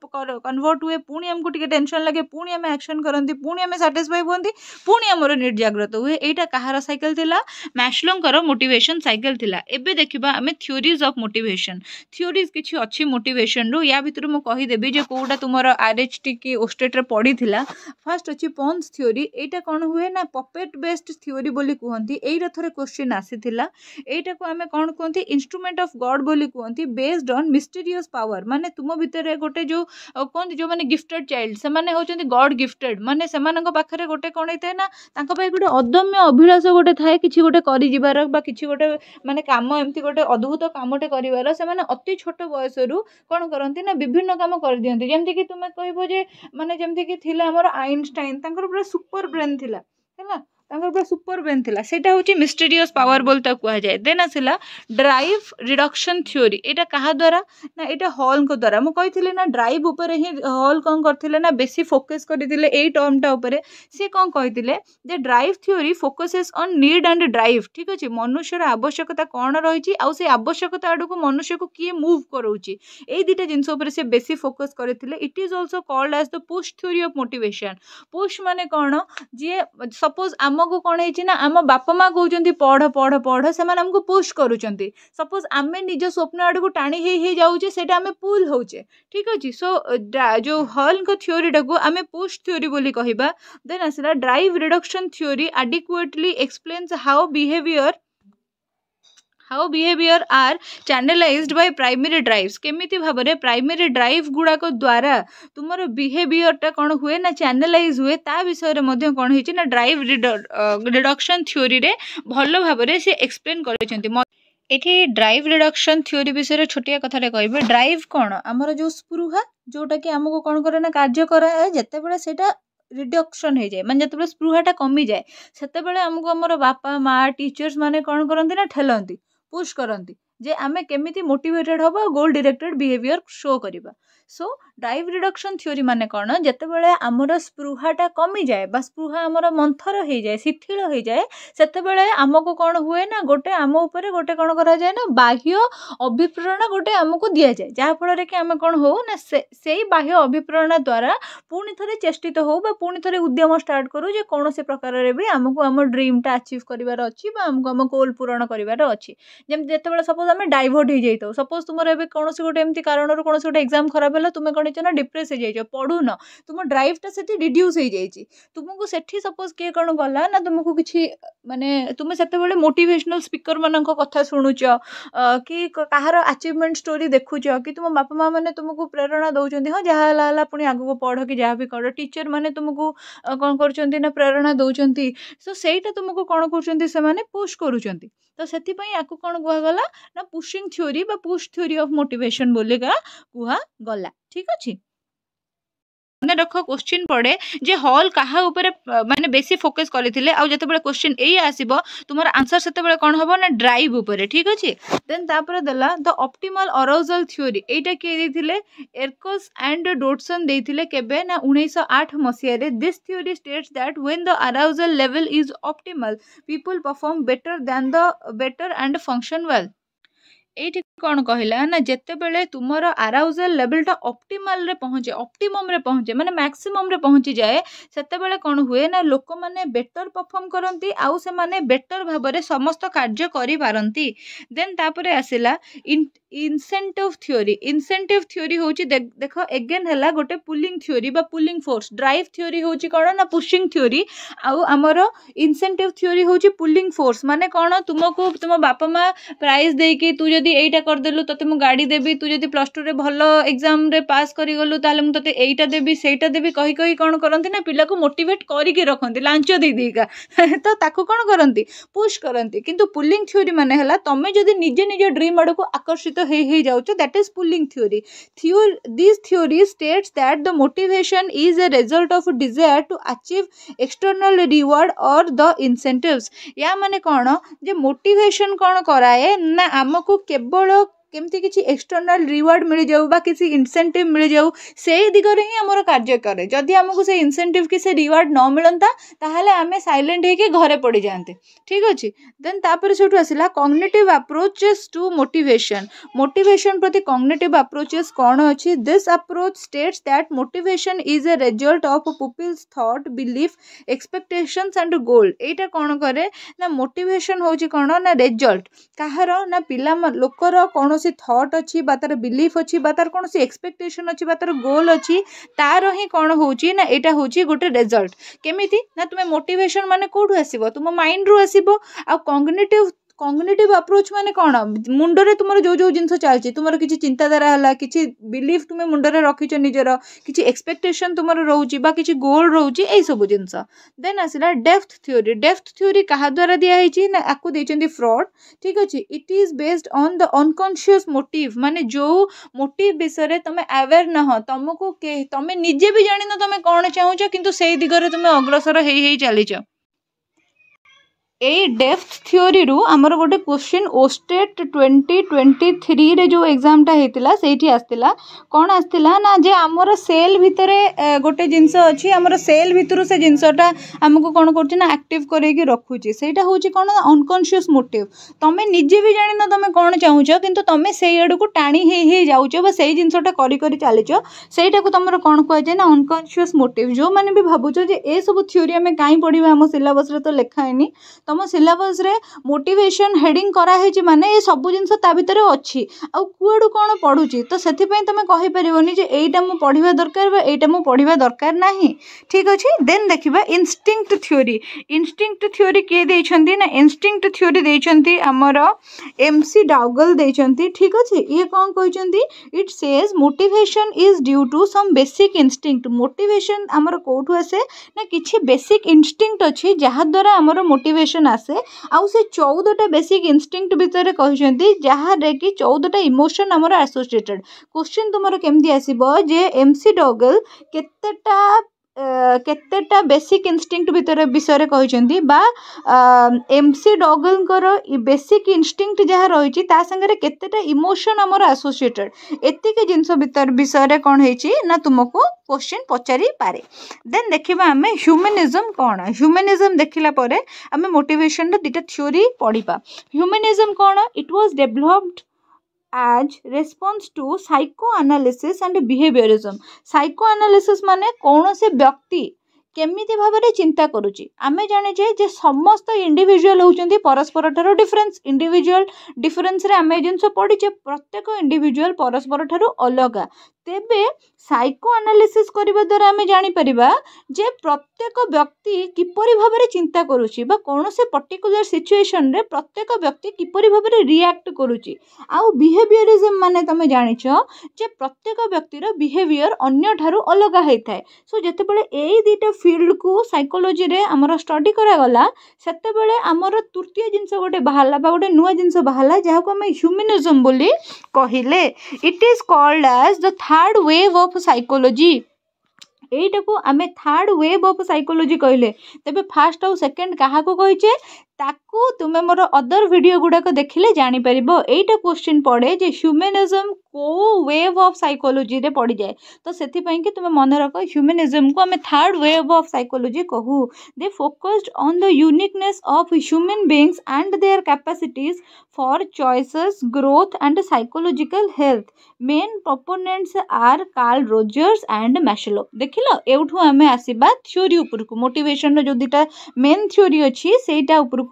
କନଭର୍ଟ ହୁଏ ପୁଣି ଆମକୁ ଟିକେ ଟେନସନ୍ ଲାଗେ ପୁଣି ଆମେ ଆକ୍ସନ୍ କରନ୍ତି ପୁଣି ଆମେ ସାଟିସ୍ଫାଏ ହୁଅନ୍ତି ପୁଣି ଆମର ନିଟ୍ ଜାଗ୍ରତ ହୁଏ ଏଇଟା କାହାର ସାଇକେଲ ଥିଲା ମ୍ୟାକ୍ସ ମାସ୍ଲୋଙ୍କର ମୋଟିଭେସନ୍ ସାଇକେଲ୍ ଥିଲା ଏବେ ଦେଖିବା ଆମେ ଥିଓରିଜ୍ ଅଫ୍ ମୋଟିଭେସନ୍ ଥିଓରିଜ୍ କିଛି ଅଛି ମୋଟିଭେସନ୍ରୁ ୟା ଭିତରୁ ମୁଁ କହିଦେବି ଯେ କେଉଁଟା ତୁମର ଆର୍ ଏଚ୍ ଟି କି ଓଷ୍ଟେଟ୍ରେ ପଡ଼ିଥିଲା ଫାର୍ଷ୍ଟ ଅଛି ପନ୍ସ ଥିଓରି ଏଇଟା କ'ଣ ହୁଏ ନା ପପେଟ୍ ବେସ୍ଡ ଥିଓରି ବୋଲି କୁହନ୍ତି ଏଇଟା ଥରେ କୋଶ୍ଚିନ୍ ଆସିଥିଲା ଏଇଟାକୁ ଆମେ କ'ଣ କୁହନ୍ତି ଇନ୍ଷ୍ଟ୍ରୁମେଣ୍ଟ ଅଫ୍ ଗଡ୍ ବୋଲି କୁହନ୍ତି ବେସ୍ଡ ଅନ୍ ମିଷ୍ଟେରିୟସ୍ ପାୱାର ମାନେ ତୁମ ଭିତରେ ଗୋଟେ ଯେଉଁ କୁହନ୍ତି ଯେଉଁମାନେ ଗିଫ୍ଟେଡ୍ ଚାଇଲ୍ଡ ସେମାନେ ହେଉଛନ୍ତି ଗଡ୍ ଗିଫ୍ଟେଡ୍ ମାନେ ସେମାନଙ୍କ ପାଖରେ ଗୋଟେ କ'ଣ ହେଇଥାଏ ନା ତାଙ୍କ ପାଇଁ ଗୋଟେ ଅଦମ୍ୟ ଅଭିଳାଷ ଗୋଟେ ଥାଏ କିଛି ଗୋଟେ କରି ପଡ଼ିଯିବାର ବା କିଛି ଗୋଟେ ମାନେ କାମ ଏମିତି ଗୋଟେ ଅଦ୍ଭୁତ କାମଟେ କରିବାର ସେମାନେ ଅତି ଛୋଟ ବୟସରୁ କ'ଣ କରନ୍ତି ନା ବିଭିନ୍ନ କାମ କରିଦିଅନ୍ତି ଯେମିତିକି ତୁମେ କହିବ ଯେ ମାନେ ଯେମିତିକି ଥିଲା ଆମର ଆଇନଷ୍ଟାଇନ୍ ତାଙ୍କର ପୁରା ସୁପର୍ ବ୍ରେନ୍ ଥିଲା ହେଲା ତାଙ୍କର ପୁରା ସୁପର ବ୍ରେନ୍ ଥିଲା ସେଇଟା ହେଉଛି ମିଷ୍ଟେରିୟସ୍ ପାୱାର ବୋଲି ତାକୁ କୁହାଯାଏ ଦେନ୍ ଆସିଲା ଡ୍ରାଇଭ୍ ରିଡକ୍ସନ୍ ଥିଓରି ଏଇଟା କାହା ଦ୍ୱାରା ନା ଏଇଟା ହଲ୍ଙ୍କ ଦ୍ୱାରା ମୁଁ କହିଥିଲି ନା ଡ୍ରାଇଭ୍ ଉପରେ ହିଁ ହଲ୍ କ'ଣ କରିଥିଲେ ନା ବେଶୀ ଫୋକସ୍ କରିଥିଲେ ଏଇ ଟର୍ମଟା ଉପରେ ସେ କ'ଣ କହିଥିଲେ ଯେ drive theory focuses on need and drive ଠିକ୍ ଅଛି ମନୁଷ୍ୟର ଆବଶ୍ୟକତା କ'ଣ ରହିଛି ଆଉ ସେ ଆବଶ୍ୟକତା ଆଡ଼କୁ ମନୁଷ୍ୟକୁ କିଏ ମୁଭ୍ କରାଉଛି ଏଇ ଦୁଇଟା ଜିନିଷ ଉପରେ ସେ ବେଶୀ ଫୋକସ୍ କରିଥିଲେ it is also called as the push theory of motivation push ମାନେ କ'ଣ ଯିଏ ସପୋଜ୍ ଆମ ଆମକୁ କ'ଣ ହେଇଛି ନା ଆମ ବାପା ମାଆ କହୁଛନ୍ତି ପଢ଼ ପଢ଼ ପଢ଼ ସେମାନେ ଆମକୁ ପୁଷ୍ଟ କରୁଛନ୍ତି ସପୋଜ୍ ଆମେ ନିଜ ସ୍ୱପ୍ନ ଆଡ଼କୁ ଟାଣି ହେଇ ହେଇ ଯାଉଛେ ସେଇଟା ଆମେ ପୁଲ୍ ହେଉଛେ ଠିକ୍ ଅଛି ସୋ ଯେଉଁ ହଲ୍ଙ୍କ ଥିଓରିଟାକୁ ଆମେ ପୁଷ୍ଟ ଥିଓରି ବୋଲି କହିବା ଦେନ୍ ଆସିଲା drive reduction theory adequately explains how behaviour how behaviour are channelised by primary drives କେମିତି ଭାବରେ ପ୍ରାଇମେରୀ ଡ୍ରାଇଭ୍ ଗୁଡ଼ାକ ଦ୍ୱାରା ତୁମର ବିହେଭିଅର୍ଟା କ'ଣ ହୁଏ ନା ଚ୍ୟାନେଲାଇଜ୍ ହୁଏ ତା ବିଷୟରେ ମଧ୍ୟ କ'ଣ ହେଇଛି ନା ଡ୍ରାଇଭ୍ ରିଡକ୍ସନ୍ ଥିଓରିରେ ଭଲ ଭାବରେ ସେ ଏକ୍ସପ୍ଲେନ୍ କରିଛନ୍ତି ଏଠି ଡ୍ରାଇଭ୍ ରିଡକ୍ସନ୍ ଥିଓରି ବିଷୟରେ ଛୋଟିଆ କଥାଟେ କହିବେ ଡ୍ରାଇଭ୍ କ'ଣ ଆମର ଯେଉଁ ସ୍ପୃହା ଯେଉଁଟାକି ଆମକୁ କ'ଣ କରେ ନା କାର୍ଯ୍ୟ କରାଏ ଯେତେବେଳେ ସେଇଟା ରିଡକ୍ସନ୍ ହେଇଯାଏ ମାନେ ଯେତେବେଳେ ସ୍ପୃହାଟା କମିଯାଏ ସେତେବେଳେ ଆମକୁ ଆମର ବାପା ମାଆ ଟିଚର୍ସ ମାନେ କ'ଣ କରନ୍ତି ନା ଠେଲନ୍ତି ପୁଶ୍ କରନ୍ତି ଯେ ଆମେ କେମିତି ମୋଟିଭେଟେଡ଼୍ ହେବା ଆଉ ଗୋଲ୍ ଡିରେକ୍ଟେଡ଼୍ ବିହେଭିଅର୍ ଶୋ କରିବା ସୋ ଡ୍ରାଇଭ୍ ରିଡକ୍ସନ୍ ଥିଓରି ମାନେ କ'ଣ ଯେତେବେଳେ ଆମର ସ୍ପୃହାଟା କମିଯାଏ ବା ସ୍ପୃହା ଆମର ମନ୍ଥର ହେଇଯାଏ ଶିଥିଳ ହେଇଯାଏ ସେତେବେଳେ ଆମକୁ କ'ଣ ହୁଏ ନା ଗୋଟେ ଆମ ଉପରେ ଗୋଟେ କ'ଣ କରାଯାଏ ନା ବାହ୍ୟ ଅଭିପ୍ରେରଣା ଗୋଟେ ଆମକୁ ଦିଆଯାଏ ଯାହାଫଳରେ କି ଆମେ କ'ଣ ହଉ ନା ସେଇ ବାହ୍ୟ ଅଭିପ୍ରେରଣା ଦ୍ୱାରା ପୁଣି ଥରେ ଚେଷ୍ଟିତ ହଉ ବା ପୁଣି ଥରେ ଉଦ୍ୟମ ଷ୍ଟାର୍ଟ କରୁ ଯେ କୌଣସି ପ୍ରକାରରେ ବି ଆମକୁ ଆମ ଡ୍ରିମ୍ଟା ଆଚିଭ୍ କରିବାର ଅଛି ବା ଆମକୁ ଆମ ଗୋଲ୍ ପୂରଣ କରିବାର ଅଛି ଯେମିତି ଯେତେବେଳେ ସପୋଜ୍ ଆମେ ଡାଇଭର୍ଟ ହେଇଯାଇଥାଉ ସପୋଜ୍ ତୁମର ଏବେ କୌଣସି ଗୋଟେ ଏମିତି କାରଣରୁ କୌଣସି ଗୋଟେ ଏକ୍ଜାମ୍ ଖରାପ বেলা তুমি କ'ଣ ହେଇଛ ନା ଡିପ୍ରେସ୍ ହେଇଯାଇଛ ପଢ଼ୁନ ତୁମ ଡ୍ରାଇଭ୍ଟା ସେଠି ରିଡ୍ୟୁସ୍ ହେଇଯାଇଛି ତୁମକୁ ସେଠି ସପୋଜ୍ କିଏ କ'ଣ କଲା ନା ତୁମକୁ କିଛି ମାନେ ତୁମେ ସେତେବେଳେ ମୋଟିଭେସନାଲ୍ ସ୍ପିକର୍ମାନଙ୍କ କଥା ଶୁଣୁଛ କି କାହାର ଆଚିଭମେଣ୍ଟ ଷ୍ଟୋରି ଦେଖୁଛ କି ତୁମ ବାପା ମାଆ ମାନେ ତୁମକୁ ପ୍ରେରଣା ଦେଉଛନ୍ତି ହଁ ଯାହା ହେଲା ହେଲା ପୁଣି ଆଗକୁ ପଢ଼ କି ଯାହା ବି କର ଟିଚର୍ ମାନେ ତୁମକୁ କ'ଣ କରୁଛନ୍ତି ନା ପ୍ରେରଣା ଦେଉଛନ୍ତି ସୋ ସେଇଟା ତୁମକୁ କ'ଣ କରୁଛନ୍ତି ସେମାନେ ପୁଷ୍ଟ କରୁଛନ୍ତି ତ ସେଥିପାଇଁ ୟାକୁ କ'ଣ କୁହାଗଲା ନା ପୁସିଂ ଥିଓରି ବା ପୁସ୍ ଥିଓରି ଅଫ୍ ମୋଟିଭେସନ୍ ବୋଲିକା କୁହାଗଲା ଠିକ୍ ଅଛି ମନେ ରଖ କୋଶ୍ଚିନ୍ ପଡ଼େ ଯେ ହଲ୍ କାହା ଉପରେ ମାନେ ବେଶୀ ଫୋକସ୍ କରିଥିଲେ ଆଉ ଯେତେବେଳେ କୋଶ୍ଚିନ୍ ଏଇ ଆସିବ ତୁମର ଆନ୍ସର୍ ସେତେବେଳେ କ'ଣ ହେବ ନା ଡ୍ରାଇଭ୍ ଉପରେ ଠିକ୍ ଅଛି ଦେନ୍ ତାପରେ ଦେଲା ଦ ଅପ୍ଟିମାଲ୍ ଅରୋଜାଲ୍ ଥିଓରି ଏଇଟା କିଏ ଦେଇଥିଲେ ଏର୍କସ୍ ଆଣ୍ଡ ଡୋଟସନ୍ ଦେଇଥିଲେ କେବେ ନା ଉଣେଇଶହ ଆଠ ମସିହାରେ this theory states that when the arousal level is optimal people perform better than the better and function well ଏଇଠି କ'ଣ କହିଲା ନା ଯେତେବେଳେ ତୁମର ଆରାଉଜାଲ୍ ଲେଭେଲ୍ଟା ଅପ୍ଟିମାଲ୍ରେ ପହଞ୍ଚେ ଅପ୍ଟିମମ୍ରେ ପହଞ୍ଚେ ମାନେ ମ୍ୟାକ୍ସିମମ୍ରେ ପହଞ୍ଚିଯାଏ ସେତେବେଳେ କ'ଣ ହୁଏ ନା ଲୋକମାନେ ବେଟର୍ ପରଫର୍ମ କରନ୍ତି ଆଉ ସେମାନେ ବେଟର୍ ଭାବରେ ସମସ୍ତ କାର୍ଯ୍ୟ କରିପାରନ୍ତି ଦେନ୍ ତାପରେ ଆସିଲା ଇନସେଣ୍ଟିଭ୍ ଥିଓରି ଇନସେଣ୍ଟିଭ୍ ଥିଓରି ହେଉଛି ଦେଖ ଏଗେନ୍ ହେଲା ଗୋଟେ ପୁଲିଂ ଥିଓରି ବା ପୁଲିଂ ଫୋର୍ସ ଡ୍ରାଇଭ୍ ଥିଓରି ହେଉଛି କ'ଣ ନା ପୁସିଂ ଥିଓରି ଆଉ ଆମର ଇନସେଣ୍ଟିଭ୍ ଥିଓରି ହେଉଛି ପୁଲିଂ ଫୋର୍ସ ମାନେ କ'ଣ ତୁମକୁ ତୁମ ବାପା ମାଆ ପ୍ରାଇଜ୍ ଦେଇକି ତୁ ଯଦି ଯଦି ଏଇଟା କରିଦେଲୁ ତୋତେ ମୁଁ ଗାଡ଼ି ଦେବି ତୁ ଯଦି ପ୍ଲସ୍ ଟୁରେ ଭଲ ଏକ୍ଜାମ୍ରେ ପାସ୍ କରିଗଲୁ ତାହେଲେ ମୁଁ ତୋତେ ଏଇଟା ଦେବି ସେଇଟା ଦେବି କହି କହି କ'ଣ କରନ୍ତି ନା ପିଲାକୁ ମୋଟିଭେଟ୍ କରିକି ରଖନ୍ତି ଲାଞ୍ଚ ଦେଇ ଦେଇକା ତ ତାକୁ କ'ଣ କରନ୍ତି ପୁଶ୍ କରନ୍ତି କିନ୍ତୁ ପୁଲିଂ ଥିଓରି ମାନେ ହେଲା ତମେ ଯଦି ନିଜେ ନିଜ ଡ୍ରିମ୍ ଆଡ଼କୁ ଆକର୍ଷିତ ହେଇ ହେଇ ଯାଉଛ that is pulling theory theo this theory states that the motivation is a result of desire to achieve external reward or the incentives ୟା ମାନେ କ'ଣ ଯେ ମୋଟିଭେସନ୍ କ'ଣ କରାଏ ନା ଆମକୁ କେବଳ କେମିତି କିଛି ଏକ୍ସଟର୍ନାଲ୍ ରିୱାର୍ଡ଼ ମିଳିଯାଉ ବା କିଛି ଇନସେଣ୍ଟିଭ୍ ମିଳିଯାଉ ସେଇ ଦିଗରେ ହିଁ ଆମର କାର୍ଯ୍ୟ କରେ ଯଦି ଆମକୁ ସେ ଇନସେଣ୍ଟିଭ୍ କି ସେ ରିୱାର୍ଡ଼ ନ ମିଳନ୍ତା ତାହେଲେ ଆମେ ସାଇଲେଣ୍ଟ ହେଇକି ଘରେ ପଡ଼ିଯାଆନ୍ତେ ଠିକ୍ ଅଛି ଦେନ୍ ତାପରେ ସେଇଠୁ ଆସିଲା cognitive approaches to motivation motivation ପ୍ରତି କଗ୍ନେଟିଭ୍ ଆପ୍ରୋଚେସ୍ କ'ଣ ଅଛି this approach states that motivation is a result of people's thought belief expectations and goal ଏଇଟା କ'ଣ କରେ ନା ମୋଟିଭେସନ୍ ହେଉଛି କ'ଣ ନା ରେଜଲ୍ଟ କାହାର ନା ପିଲା ଲୋକର କ'ଣ थट अच्छी तार बिलिफ अच्छी तार कौन एक्सपेक्टेसन अच्छी तार गोल अच्छी तार ही कौन हो यहाँ हूँ गोटे रेजल्ट केमी ना तुम्हें मोटेसन मानने कौटू आसो तुम माइंड रू आस कंगनेटिव କମ୍ୟୁନିଟିଭ୍ ଆପ୍ରୋଚ୍ ମାନେ କ'ଣ ମୁଣ୍ଡରେ ତୁମର ଯେଉଁ ଯେଉଁ ଜିନିଷ ଚାଲିଛି ତୁମର କିଛି ଚିନ୍ତାଧାରା ହେଲା କିଛି ବିଲିଫ୍ ତୁମେ ମୁଣ୍ଡରେ ରଖିଛ ନିଜର କିଛି ଏକ୍ସପେକ୍ଟେସନ୍ ତୁମର ରହୁଛି ବା କିଛି ଗୋଲ୍ ରହୁଛି ଏଇସବୁ ଜିନିଷ ଦେନ୍ ଆସିଲା ଡେଫ୍ଥ ଥିଓରି ଡେଫ୍ଥ ଥିଓରି କାହା ଦ୍ୱାରା ଦିଆହେଇଛି ନା ଆକୁ ଦେଇଛନ୍ତି ଫ୍ରଡ୍ ଠିକ୍ ଅଛି it is based on the unconscious motive ମାନେ ଯେଉଁ ମୋଟିଭ୍ ବିଷୟରେ ତୁମେ ଆୱେର୍ ନହ ତୁମକୁ ତମେ ନିଜେ ବି ଜାଣିନ ତୁମେ କ'ଣ ଚାହୁଁଛ କିନ୍ତୁ ସେଇ ଦିଗରେ ତୁମେ ଅଗ୍ରସର ହେଇ ହେଇ ଚାଲିଛ ଏଇ ଡେପ୍ଥ ଥିଓରିରୁ ଆମର ଗୋଟେ କୋଶ୍ଚିନ୍ ଓଷ୍ଟେଟ୍ ଟ୍ୱେଣ୍ଟି ଟ୍ୱେଣ୍ଟି ଥ୍ରୀରେ ଯେଉଁ ଏକ୍ଜାମ୍ଟା ହେଇଥିଲା ସେଇଠି ଆସିଥିଲା କ'ଣ ଆସିଥିଲା ନା ଯେ ଆମର ସେଲ୍ ଭିତରେ ଗୋଟେ ଜିନିଷ ଅଛି ଆମର ସେଲ୍ ଭିତରୁ ସେ ଜିନିଷଟା ଆମକୁ କ'ଣ କରୁଛି ନା ଆକ୍ଟିଭ୍ କରେଇକି ରଖୁଛି ସେଇଟା ହେଉଛି କ'ଣ ନା ଅନକନସିୟସ୍ ମୋଟିଭ୍ ତମେ ନିଜେ ବି ଜାଣିନ ତମେ କ'ଣ ଚାହୁଁଛ କିନ୍ତୁ ତମେ ସେଇ ଆଡ଼କୁ ଟାଣି ହେଇ ହେଇ ଯାଉଛ ବା ସେଇ ଜିନିଷଟା କରି କରି ଚାଲିଛ ସେଇଟାକୁ ତମର କ'ଣ କୁହାଯାଏ ନା ଅନକନସିୟସ୍ ମୋଟିଭ୍ ଯେଉଁମାନେ ବି ଭାବୁଛ ଯେ ଏସବୁ ଥିଓରି ଆମେ କାହିଁ ପଢ଼ିବା ଆମ ସିଲାବସ୍ରେ ତ ଲେଖା ହେଇନି ଆମ ସିଲାବସ୍ରେ ମୋଟିଭେସନ୍ ହେଡ଼ିଂ କରାହେଇଛି ମାନେ ଏ ସବୁ ଜିନିଷ ତା ଭିତରେ ଅଛି ଆଉ କୁଆଡ଼ୁ କ'ଣ ପଢ଼ୁଛି ତ ସେଥିପାଇଁ ତୁମେ କହିପାରିବନି ଯେ ଏଇଟା ମୁଁ ପଢ଼ିବା ଦରକାର ବା ଏଇଟା ମୁଁ ପଢ଼ିବା ଦରକାର ନାହିଁ ଠିକ୍ ଅଛି ଦେନ୍ ଦେଖିବା ଇନଷ୍ଟିଙ୍କ୍ଟ ଥିଓରି ଇନଷ୍ଟିଙ୍କ୍ଟ ଥିଓରି କିଏ ଦେଇଛନ୍ତି ନା ଇନଷ୍ଟିଙ୍କ୍ଟ ଥିଓରି ଦେଇଛନ୍ତି ଆମର ଏମ୍ ସି ଡାଉଗଲ୍ ଦେଇଛନ୍ତି ଠିକ୍ ଅଛି ଇଏ କ'ଣ କହିଛନ୍ତି it says motivation is due to some basic instinct motivation ଆମର କେଉଁଠୁ ଆସେ ନା କିଛି ବେସିକ୍ ଇନଷ୍ଟିଙ୍କ୍ଟ ଅଛି ଯାହାଦ୍ୱାରା ଆମର ମୋଟିଭେସନ୍ আছে আৰু সেই 14 টা বেসিক ইনস্টিঙ্কট ভিতৰত কৈছନ୍ତି জহা ৰে কি 14 টা ইমোশন আমাৰ асоচিয়েটেড কুৱেচন তোমাৰ কেমতে আহিব যে এমসি ডগল কতে টা କେତେଟା ବେସିକ୍ ଇନଷ୍ଟିଙ୍କ୍ଟ ଭିତରେ ବିଷୟରେ କହିଛନ୍ତି ବା ଏମ୍ ସି ଡଗଲ୍ଙ୍କର ବେସିକ୍ ଇନଷ୍ଟିଙ୍କ୍ଟ ଯାହା ରହିଛି ତା ସାଙ୍ଗରେ କେତେଟା ଇମୋସନ୍ ଆମର ଆସୋସିଏଟେଡ଼୍ ଏତିକି ଜିନିଷ ଭିତରେ ବିଷୟରେ କ'ଣ ହେଇଛି ନା ତୁମକୁ କୋଶ୍ଚିନ୍ ପଚାରିପାରେ ଦେନ୍ ଦେଖିବା ଆମେ ହ୍ୟୁମାନିଜମ୍ କ'ଣ ହ୍ୟୁମାନିଜମ୍ ଦେଖିଲା ପରେ ଆମେ ମୋଟିଭେସନ୍ର ଦୁଇଟା ଥିଓରି ପଢ଼ିବା ହ୍ୟୁମାନିଜମ୍ କ'ଣ it was developed as response to psychoanalysis and behaviourism psychoanalysis ମାନେ କୌଣସି ବ୍ୟକ୍ତି କେମିତି ଭାବରେ ଚିନ୍ତା କରୁଛି ଆମେ ଜାଣିଛେ ଯେ ସମସ୍ତ ଇଣ୍ଡିଭିଜୁଆଲ୍ ହେଉଛନ୍ତି ପରସ୍ପରଠାରୁ ଡିଫରେନ୍ସ ଇଣ୍ଡିଭିଜୁଆଲ୍ ଡିଫରେନ୍ସରେ ଆମେ ଏ ଜିନିଷ ପଢ଼ିଛେ ପ୍ରତ୍ୟେକ ଇଣ୍ଡିଭିଜୁଆଲ୍ ପରସ୍ପରଠାରୁ ଅଲଗା ତେବେ ସାଇକୋ ଆନାଲିସିସ୍ କରିବା ଦ୍ୱାରା ଆମେ ଜାଣିପାରିବା ଯେ ପ୍ରତ୍ୟେକ ବ୍ୟକ୍ତି କିପରି ଭାବରେ ଚିନ୍ତା କରୁଛି ବା କୌଣସି ପର୍ଟିକୁଲାର୍ ସିଚୁଏସନ୍ରେ ପ୍ରତ୍ୟେକ ବ୍ୟକ୍ତି କିପରି ଭାବରେ ରିଆକ୍ଟ କରୁଛି ଆଉ ବିହେଭିଅରିଜମ୍ ମାନେ ତୁମେ ଜାଣିଛ ଯେ ପ୍ରତ୍ୟେକ ବ୍ୟକ୍ତିର ବିହେଭିଅର୍ ଅନ୍ୟଠାରୁ ଅଲଗା ହେଇଥାଏ ସୋ ଯେତେବେଳେ ଏଇ ଦୁଇଟା ଫିଲ୍ଡକୁ ସାଇକୋଲୋଜିରେ ଆମର ଷ୍ଟଡ଼ି କରାଗଲା ସେତେବେଳେ ଆମର ତୃତୀୟ ଜିନିଷ ଗୋଟେ ବାହାରିଲା ବା ଗୋଟେ ନୂଆ ଜିନିଷ ବାହାରିଲା ଯାହାକୁ ଆମେ ହ୍ୟୁମାନିଜମ୍ ବୋଲି କହିଲେ it is called as the third wave of psychology ଏଇଟାକୁ ଆମେ ଥାର୍ଡ଼ ୱେଭ୍ ଅଫ୍ ସାଇକୋଲୋଜି କହିଲେ ତେବେ ଫାର୍ଷ୍ଟ ଆଉ ସେକେଣ୍ଡ କାହାକୁ କହିଛେ ତାକୁ ତୁମେ ମୋର ଅଦର ଭିଡ଼ିଓ ଗୁଡ଼ାକ ଦେଖିଲେ ଜାଣିପାରିବ ଏଇଟା କୋଶ୍ଚିନ୍ ପଡ଼େ ଯେ ହ୍ୟୁମାନିଜମ୍ कौ वेव अफ सैकोलोजी पड़ जाए तो से तुम मन रख ह्यूमेनिजम को आम थार्ड वेव अफ सैकोलोजी कहू they focused on the uniqueness of human beings and their capacity for choices growth and psychological health main proponents are Carl Rogers and Maslow देख लोठू आम आसवा थ्योरी उपरक मोटेसन जो दुटा मेन थ्योरी अच्छी से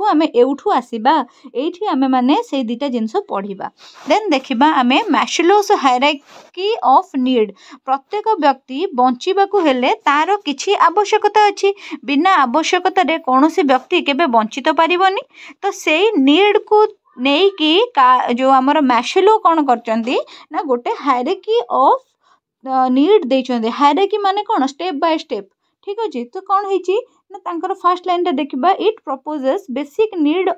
आम एठू आसवा ये आम मैंने से दुटा जिनस पढ़ा देन देखा आम Maslow Maslow's hierarchy of need ପ୍ରତ୍ୟେକ ବ୍ୟକ୍ତି ବଞ୍ଚିବାକୁ ହେଲେ ତା'ର କିଛି ଆବଶ୍ୟକତା ଅଛି ବିନା ଆବଶ୍ୟକତାରେ କୌଣସି ବ୍ୟକ୍ତି କେବେ ବଞ୍ଚିତ ପାରିବନି ତ ସେଇ ନିଡ୍କୁ ନେଇକି ଯେଉଁ ଆମର ମ୍ୟାସେଲୋ କ'ଣ କରିଛନ୍ତି ନା ଗୋଟେ ହାଇରାର୍କି ଅଫ୍ ନିଡ୍ ଦେଇଛନ୍ତି ହାଇରାର୍କି ମାନେ କ'ଣ ଷ୍ଟେପ୍ ବାଏ ଷ୍ଟେପ୍ ଠିକ୍ ଅଛି ତ କ'ଣ ହେଇଛି ନା ତାଙ୍କର ଫାର୍ଷ୍ଟ ଲାଇନ୍ଟା ଦେଖିବା it proposes basic need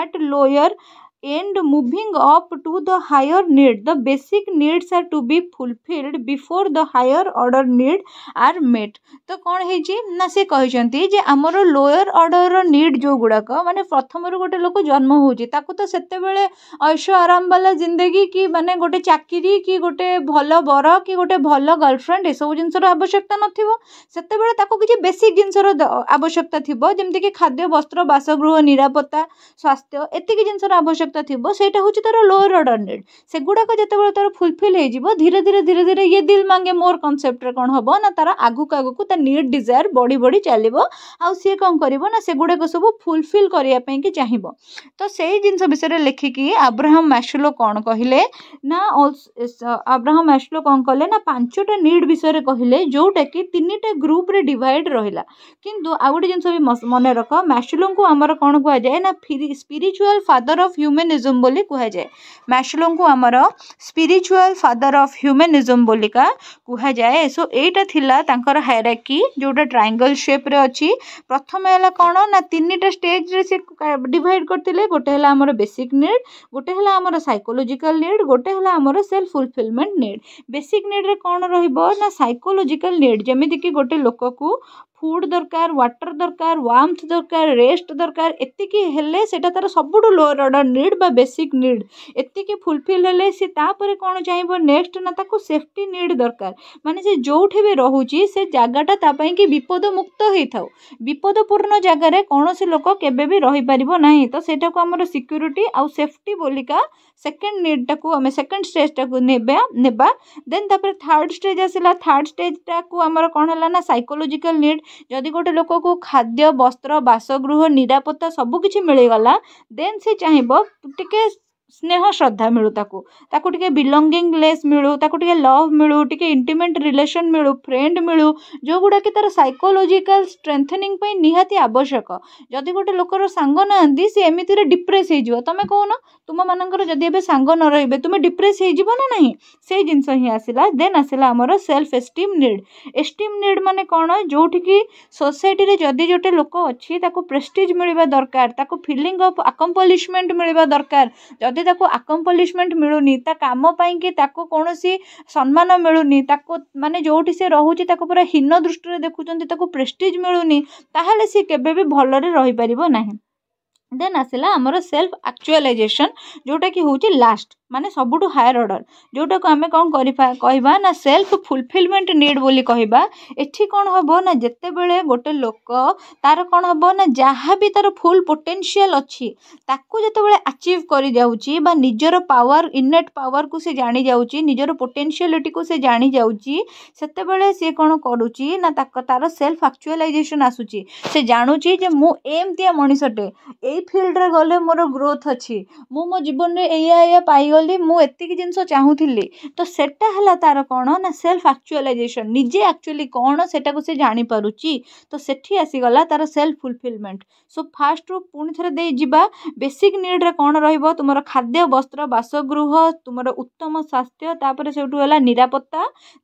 at lower and moving up to the higher need the basic needs are to be fulfilled before the higher order need are met ତ କ'ଣ ହେଇଛି ନା ସେ କହିଛନ୍ତି ଯେ ଆମର ଲୋୟର ଅର୍ଡ଼ରର ନିଡ୍ ଯେଉଁ ଗୁଡ଼ାକ ମାନେ ପ୍ରଥମରୁ ଗୋଟେ ଲୋକ ଜନ୍ମ ହେଉଛି ତାକୁ ତ ସେତେବେଳେ ଐଶ୍ୱ ଆରାମ ବାଲା ଜିନ୍ଦଗୀ କି ମାନେ ଗୋଟେ ଚାକିରି କି ଗୋଟେ ଭଲ ବର କି ଗୋଟେ ଭଲ ଗର୍ଲଫ୍ରେଣ୍ଡ ଏସବୁ ଜିନିଷର ଆବଶ୍ୟକତା ନଥିବ ସେତେବେଳେ ତାକୁ କିଛି ବେସିକ୍ ଜିନିଷର ଆବଶ୍ୟକତା ଥିବ ଯେମିତିକି ଖାଦ୍ୟ ବସ୍ତ୍ର ବାସଗୃହ ନିରାପତ୍ତା ସ୍ୱାସ୍ଥ୍ୟ ଏତିକି ଜିନିଷର ଆବଶ୍ୟକତା ଆବଶ୍ୟକତା ଥିବ ସେଇଟା ହେଉଛି ତା'ର ଲୋୟର୍ ଅର୍ଡ଼ର୍ ସେଗୁଡ଼ାକ ଯେତେବେଳେ ତା'ର ଫୁଲଫିଲ୍ ହେଇଯିବ ଧୀରେ ଧୀରେ ଧୀରେ ଧୀରେ ଇଏ ଦିଲ୍ ମାଙ୍ଗେ ମୋର କନସେପ୍ଟରେ କ'ଣ ହେବ ନା ତା'ର ଆଗକୁ ଆଗକୁ ତା ନିଟ୍ ଡିଜାୟାର ବଢ଼ି ବଢ଼ି ଚାଲିବ ଆଉ ସିଏ କ'ଣ କରିବ ନା ସେଗୁଡ଼ାକ ସବୁ ଫୁଲଫିଲ୍ କରିବା ପାଇଁକି ଚାହିଁବ ତ ସେଇ ଜିନିଷ ବିଷୟରେ ଲେଖିକି ଆବ୍ରାହମ୍ ମ୍ୟାସୁଲୋ କ'ଣ କହିଲେ ନା ଆବ୍ରାହମ୍ ମ୍ୟାସୁଲୋ କ'ଣ କଲେ ନା ପାଞ୍ଚଟା ନିଡ୍ ବିଷୟରେ କହିଲେ ଯେଉଁଟାକି ତିନିଟା ଗ୍ରୁପ୍ରେ ଡିଭାଇଡ୍ ରହିଲା କିନ୍ତୁ ଆଉ ଗୋଟେ ଜିନିଷ ବି ମନେ ରଖ ମ୍ୟାସୁଲୋଙ୍କୁ ଆମର କ'ଣ କୁହାଯାଏ ନା spiritual father of human humanism ବୋଲି କୁହାଯାଏ ମାସଲୋଙ୍କୁ ଆମର ସ୍ପିରିଚୁଆଲ୍ ଫାଦର୍ ଅଫ୍ ହ୍ୟୁମାନିଜମ୍ ବୋଲିକା କୁହାଯାଏ ସୋ ଏଇଟା ଥିଲା ତାଙ୍କର ହାଇରାକି ଯେଉଁଟା ଟ୍ରାଙ୍ଗଲ୍ ସେପ୍ରେ ଅଛି ପ୍ରଥମେ ହେଲା କ'ଣ ନା ତିନିଟା ଷ୍ଟେଜ୍ରେ ସେ ଡିଭାଇଡ଼ କରିଥିଲେ ଗୋଟେ ହେଲା ଆମର ବେସିକ୍ ନିଡ଼୍ ଗୋଟେ ହେଲା ଆମର ସାଇକୋଲୋଜିକାଲ୍ ନିଡ଼୍ ଗୋଟେ ହେଲା ଆମର ସେଲ୍ଫ ଫୁଲଫିଲମେଣ୍ଟ ନିଡ଼୍ ବେସିକ୍ ନିଡ଼୍ରେ କ'ଣ ରହିବ ନା ସାଇକୋଲୋଜିକାଲ୍ ନିଡ଼୍ ଯେମିତିକି ଗୋଟେ ଲୋକକୁ খুদ দরকার ওয়াটার দরকার ওয়ার্মস দরকার রেস্ট দরকার এত কি হেলে সেটা তার সবটু লোয়ার অর্ডার नीड बा बेसिक नीड এত কি ফুলফিল হেলে সি তাপরে কোনো চাইবো নেক্সট না তা কো সেফটি नीड দরকার মানে যে জউঠে বে রহুচি সে জায়গাটা তা পায় কি বিপদ মুক্ত হই থাও বিপদপূর্ণ জাগারে কোনোসি লোক কেবে বে রই পারিবো নাই তো সেটা কো আমরো সিকিউরিটি আউ সেফটি বলি কা ସେକେଣ୍ଡ ନିଡ଼୍ଟାକୁ ଆମେ ସେକେଣ୍ଡ ଷ୍ଟେଜ୍ଟାକୁ ନେବା ନେବା ଦେନ୍ ତା'ପରେ ଥାର୍ଡ଼ ଷ୍ଟେଜ୍ ଆସିଲା ଥାର୍ଡ଼ ଷ୍ଟେଜ୍ଟାକୁ ଆମର କ'ଣ ହେଲା ନା ସାଇକୋଲୋଜିକାଲ୍ ନିଡ଼୍ ଯଦି ଗୋଟେ ଲୋକକୁ ଖାଦ୍ୟ ବସ୍ତ୍ର ବାସଗୃହ ନିରାପତ୍ତା ସବୁକିଛି ମିଳିଗଲା ଦେନ୍ ସେ ଚାହିଁବ ଟିକେ ସ୍ନେହ ଶ୍ରଦ୍ଧା ମିଳୁ ତାକୁ ତାକୁ ଟିକେ ବିଲଙ୍ଗିଙ୍ଗ ଲେସ୍ ମିଳୁ ତାକୁ ଟିକେ ଲଭ୍ ମିଳୁ ଟିକେ ଇଣ୍ଟିମେଟ୍ ରିଲେସନ୍ ମିଳୁ ଫ୍ରେଣ୍ଡ ମିଳୁ ଯେଉଁଗୁଡ଼ା କି ତା'ର ସାଇକୋଲୋଜିକାଲ୍ ଷ୍ଟ୍ରେନ୍ଥେନିଂ ପାଇଁ ନିହାତି ଆବଶ୍ୟକ ଯଦି ଗୋଟେ ଲୋକର ସାଙ୍ଗ ନାହାନ୍ତି ସେ ଏମିତିରେ ଡିପ୍ରେସ୍ ହେଇଯିବ ତୁମେ କହୁନ ତୁମମାନଙ୍କର ଯଦି ଏବେ ସାଙ୍ଗ ନ ରହିବେ ତୁମେ ଡିପ୍ରେସ୍ ହେଇଯିବ ନା ନାହିଁ ସେଇ ଜିନିଷ ହିଁ ଆସିଲା ଦେନ୍ ଆସିଲା ଆମର self esteem need esteem need ମାନେ କ'ଣ ଯେଉଁଠିକି ସୋସାଇଟିରେ ଯଦି ଗୋଟେ ଲୋକ ଅଛି ତାକୁ ପ୍ରେଷ୍ଟିଜ୍ ମିଳିବା ଦରକାର ତାକୁ ଫିଲିଂ ଅଫ୍ ଆକମ୍ପଲିଶମେଣ୍ଟ ମିଳିବା ଦରକାର ଯଦି ଯଦି ତାକୁ ଆକମ୍ପଲିଶମେଣ୍ଟ ମିଳୁନି ତା କାମ ପାଇଁ କି ତାକୁ କୌଣସି ସମ୍ମାନ ମିଳୁନି ତାକୁ ମାନେ ଯେଉଁଠି ସେ ରହୁଛି ତାକୁ ପୁରା ହୀନ ଦୃଷ୍ଟିରେ ଦେଖୁଛନ୍ତି ତାକୁ ପ୍ରେଷ୍ଟିଜ୍ ମିଳୁନି ତାହେଲେ ସିଏ କେବେ ବି ଭଲରେ ରହିପାରିବ ନାହିଁ ଦେନ୍ ଆସିଲା ଆମର ସେଲ୍ଫ ଆକ୍ଚୁଆଲାଇଜେସନ୍ ଯେଉଁଟାକି ହେଉଛି ଲାଷ୍ଟ ମାନେ ସବୁଠୁ ହାୟର ଅର୍ଡ଼ର ଯେଉଁଟାକୁ ଆମେ କ'ଣ କରିବା କହିବା ନା ସେଲ୍ଫ ଫୁଲଫିଲମେଣ୍ଟ ନିଡ଼୍ ବୋଲି କହିବା ଏଠି କ'ଣ ହେବ ନା ଯେତେବେଳେ ଗୋଟେ ଲୋକ ତା'ର କ'ଣ ହେବ ନା ଯାହା ବି ତା'ର ଫୁଲ୍ ପୋଟେନସିଆଲ୍ ଅଛି ତାକୁ ଯେତେବେଳେ ଆଚିଭ୍ କରିଯାଉଛି ବା ନିଜର ପାୱାର ଇନେଟ୍ ପାୱାରକୁ ସେ ଜାଣିଯାଉଛି ନିଜର ପୋଟେନସିଆଲିଟିକୁ ସେ ଜାଣିଯାଉଛି ସେତେବେଳେ ସିଏ କ'ଣ କରୁଛି ନା ତା'ର ସେଲ୍ଫ ଆକ୍ଚୁଆଲାଇଜେସନ୍ ଆସୁଛି ସେ ଜାଣୁଛି ଯେ ମୁଁ ଏମିତିଆ ମଣିଷଟେ ଏଇ ଫିଲ୍ଡରେ ଗଲେ ମୋର ଗ୍ରୋଥ୍ ଅଛି ମୁଁ ମୋ ଜୀବନରେ ଏଇଆ ଏଇଆ ପାଇଗଲି ବୋଲି ମୁଁ ଏତିକି ଜିନିଷ ଚାହୁଁଥିଲି ତ ସେଟା ହେଲା ତା'ର କ'ଣ ନା ସେଲ୍ଫ ଆକ୍ଚୁଆଲାଇଜେସନ୍ ନିଜେ ଆକ୍ଚୁଆଲି କ'ଣ ସେଟାକୁ ସେ ଜାଣିପାରୁଛି ତ ସେଠି ଆସିଗଲା ତା'ର ସେଲ୍ଫ ଫୁଲଫିଲମେଣ୍ଟ ସୋ ଫାର୍ଷ୍ଟରୁ ପୁଣି ଥରେ ଦେଇ ଯିବା ବେସିକ୍ ନିଡ଼୍ରେ କ'ଣ ରହିବ ତୁମର ଖାଦ୍ୟ ବସ୍ତ୍ର ବାସଗୃହ ତୁମର ଉତ୍ତମ ସ୍ୱାସ୍ଥ୍ୟ ତାପରେ ସେଇଠୁ ହେଲା ନିରାପତ୍ତା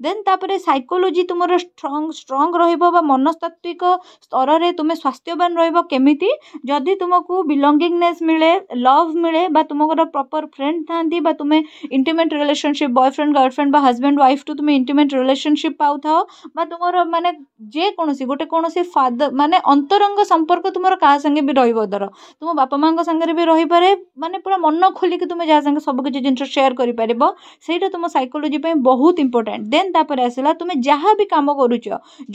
ଦେନ୍ ତାପରେ ସାଇକୋଲୋଜି ତୁମର ଷ୍ଟ୍ରଙ୍ଗ ଷ୍ଟ୍ରଙ୍ଗ ରହିବ ବା ମନସ୍ତାତ୍ତ୍ୱିକ ସ୍ତରରେ ତୁମେ ସ୍ୱାସ୍ଥ୍ୟବାନ ରହିବ କେମିତି ଯଦି ତୁମକୁ ବିଲଙ୍ଗିଙ୍ଗନେସ୍ ମିଳେ ଲଭ୍ ମିଳେ ବା ତୁମର ପ୍ରପର୍ ଫ୍ରେଣ୍ଡ ଥାନ୍ତି बा तुम्हें इंटीमेट रिलेशनशिप बयफ्रेंड गर्लफ्रेंड बा हजबैंड वाइफ टू तुम इंटीमेट रिलेशनशिप पाउथाओ बा तुम माने ଯେକୌଣସି ଗୋଟେ କୌଣସି ଫାଦର ମାନେ ଅନ୍ତରଙ୍ଗ ସମ୍ପର୍କ ତୁମର କାହା ସାଙ୍ଗେ ବି ରହିବ ଧର ତୁମ ବାପା ମାଆଙ୍କ ସାଙ୍ଗରେ ବି ରହିପାରେ ମାନେ ପୁରା ମନ ଖୋଲିକି ତୁମେ ଯାହା ସାଙ୍ଗେ ସବୁକିଛି ଜିନିଷ ସେୟାର କରିପାରିବ ସେଇଟା ତୁମ ସାଇକୋଲୋଜି ପାଇଁ ବହୁତ ଇମ୍ପୋର୍ଟାଣ୍ଟ ଦେନ୍ ତାପରେ ଆସିଲା ତୁମେ ଯାହା ବି କାମ କରୁଛ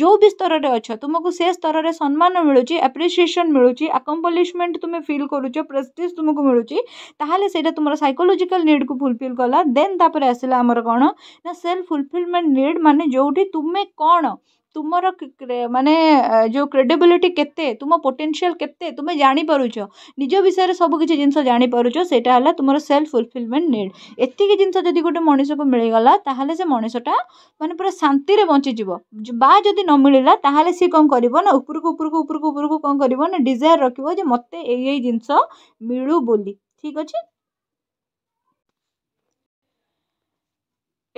ଯେଉଁ ବି ସ୍ତରରେ ଅଛ ତୁମକୁ ସେ ସ୍ତରରେ ସମ୍ମାନ ମିଳୁଛି ଆପ୍ରିସିଏସନ୍ ମିଳୁଛି ଆକମ୍ପଲିଶମେଣ୍ଟ ତୁମେ ଫିଲ୍ କରୁଛ ପ୍ରେଷ୍ଟିଜ୍ ତୁମକୁ ମିଳୁଛି ତାହେଲେ ସେଇଟା ତୁମର ସାଇକୋଲୋଜିକାଲ ନିଡ଼୍ ନିଡ଼୍କୁ ଫୁଲଫିଲ୍ କଲା ଦେନ୍ ତା'ପରେ ଆସିଲା ଆମର କ'ଣ ନା ସେଲ୍ଫ ଫୁଲଫିଲମେଣ୍ଟ ନିଡ଼୍ ମାନେ ଯେଉଁଠି ତୁମେ କ'ଣ ତୁମର ମାନେ ଯେଉଁ କ୍ରେଡିବିଲିଟି କେତେ ତୁମ ପୋଟେନସିଆଲ୍ କେତେ ତୁମେ ଜାଣିପାରୁଛ ନିଜ ବିଷୟରେ ସବୁ କିଛି ଜିନିଷ ଜାଣିପାରୁଛ ସେଇଟା ହେଲା ତୁମର ସେଲ୍ଫ ଫୁଲଫିଲମେଣ୍ଟ ନିଡ଼୍ ଏତିକି ଜିନିଷ ଯଦି ଗୋଟେ ମଣିଷକୁ ମିଳିଗଲା ତାହେଲେ ସେ ମଣିଷଟା ମାନେ ପୁରା ଶାନ୍ତିରେ ବଞ୍ଚିଯିବ ବା ଯଦି ନ ମିଳିଲା ତାହେଲେ ସିଏ କ'ଣ କରିବ ନା ଉପରକୁ ଉପରକୁ ଉପରକୁ ଉପରକୁ କ'ଣ କରିବ ନା ଡିଜାୟାର ରଖିବ ଯେ ମୋତେ ଏଇ ଏଇ ଜିନିଷ ମିଳୁ ବୋଲି ଠିକ୍ ଅଛି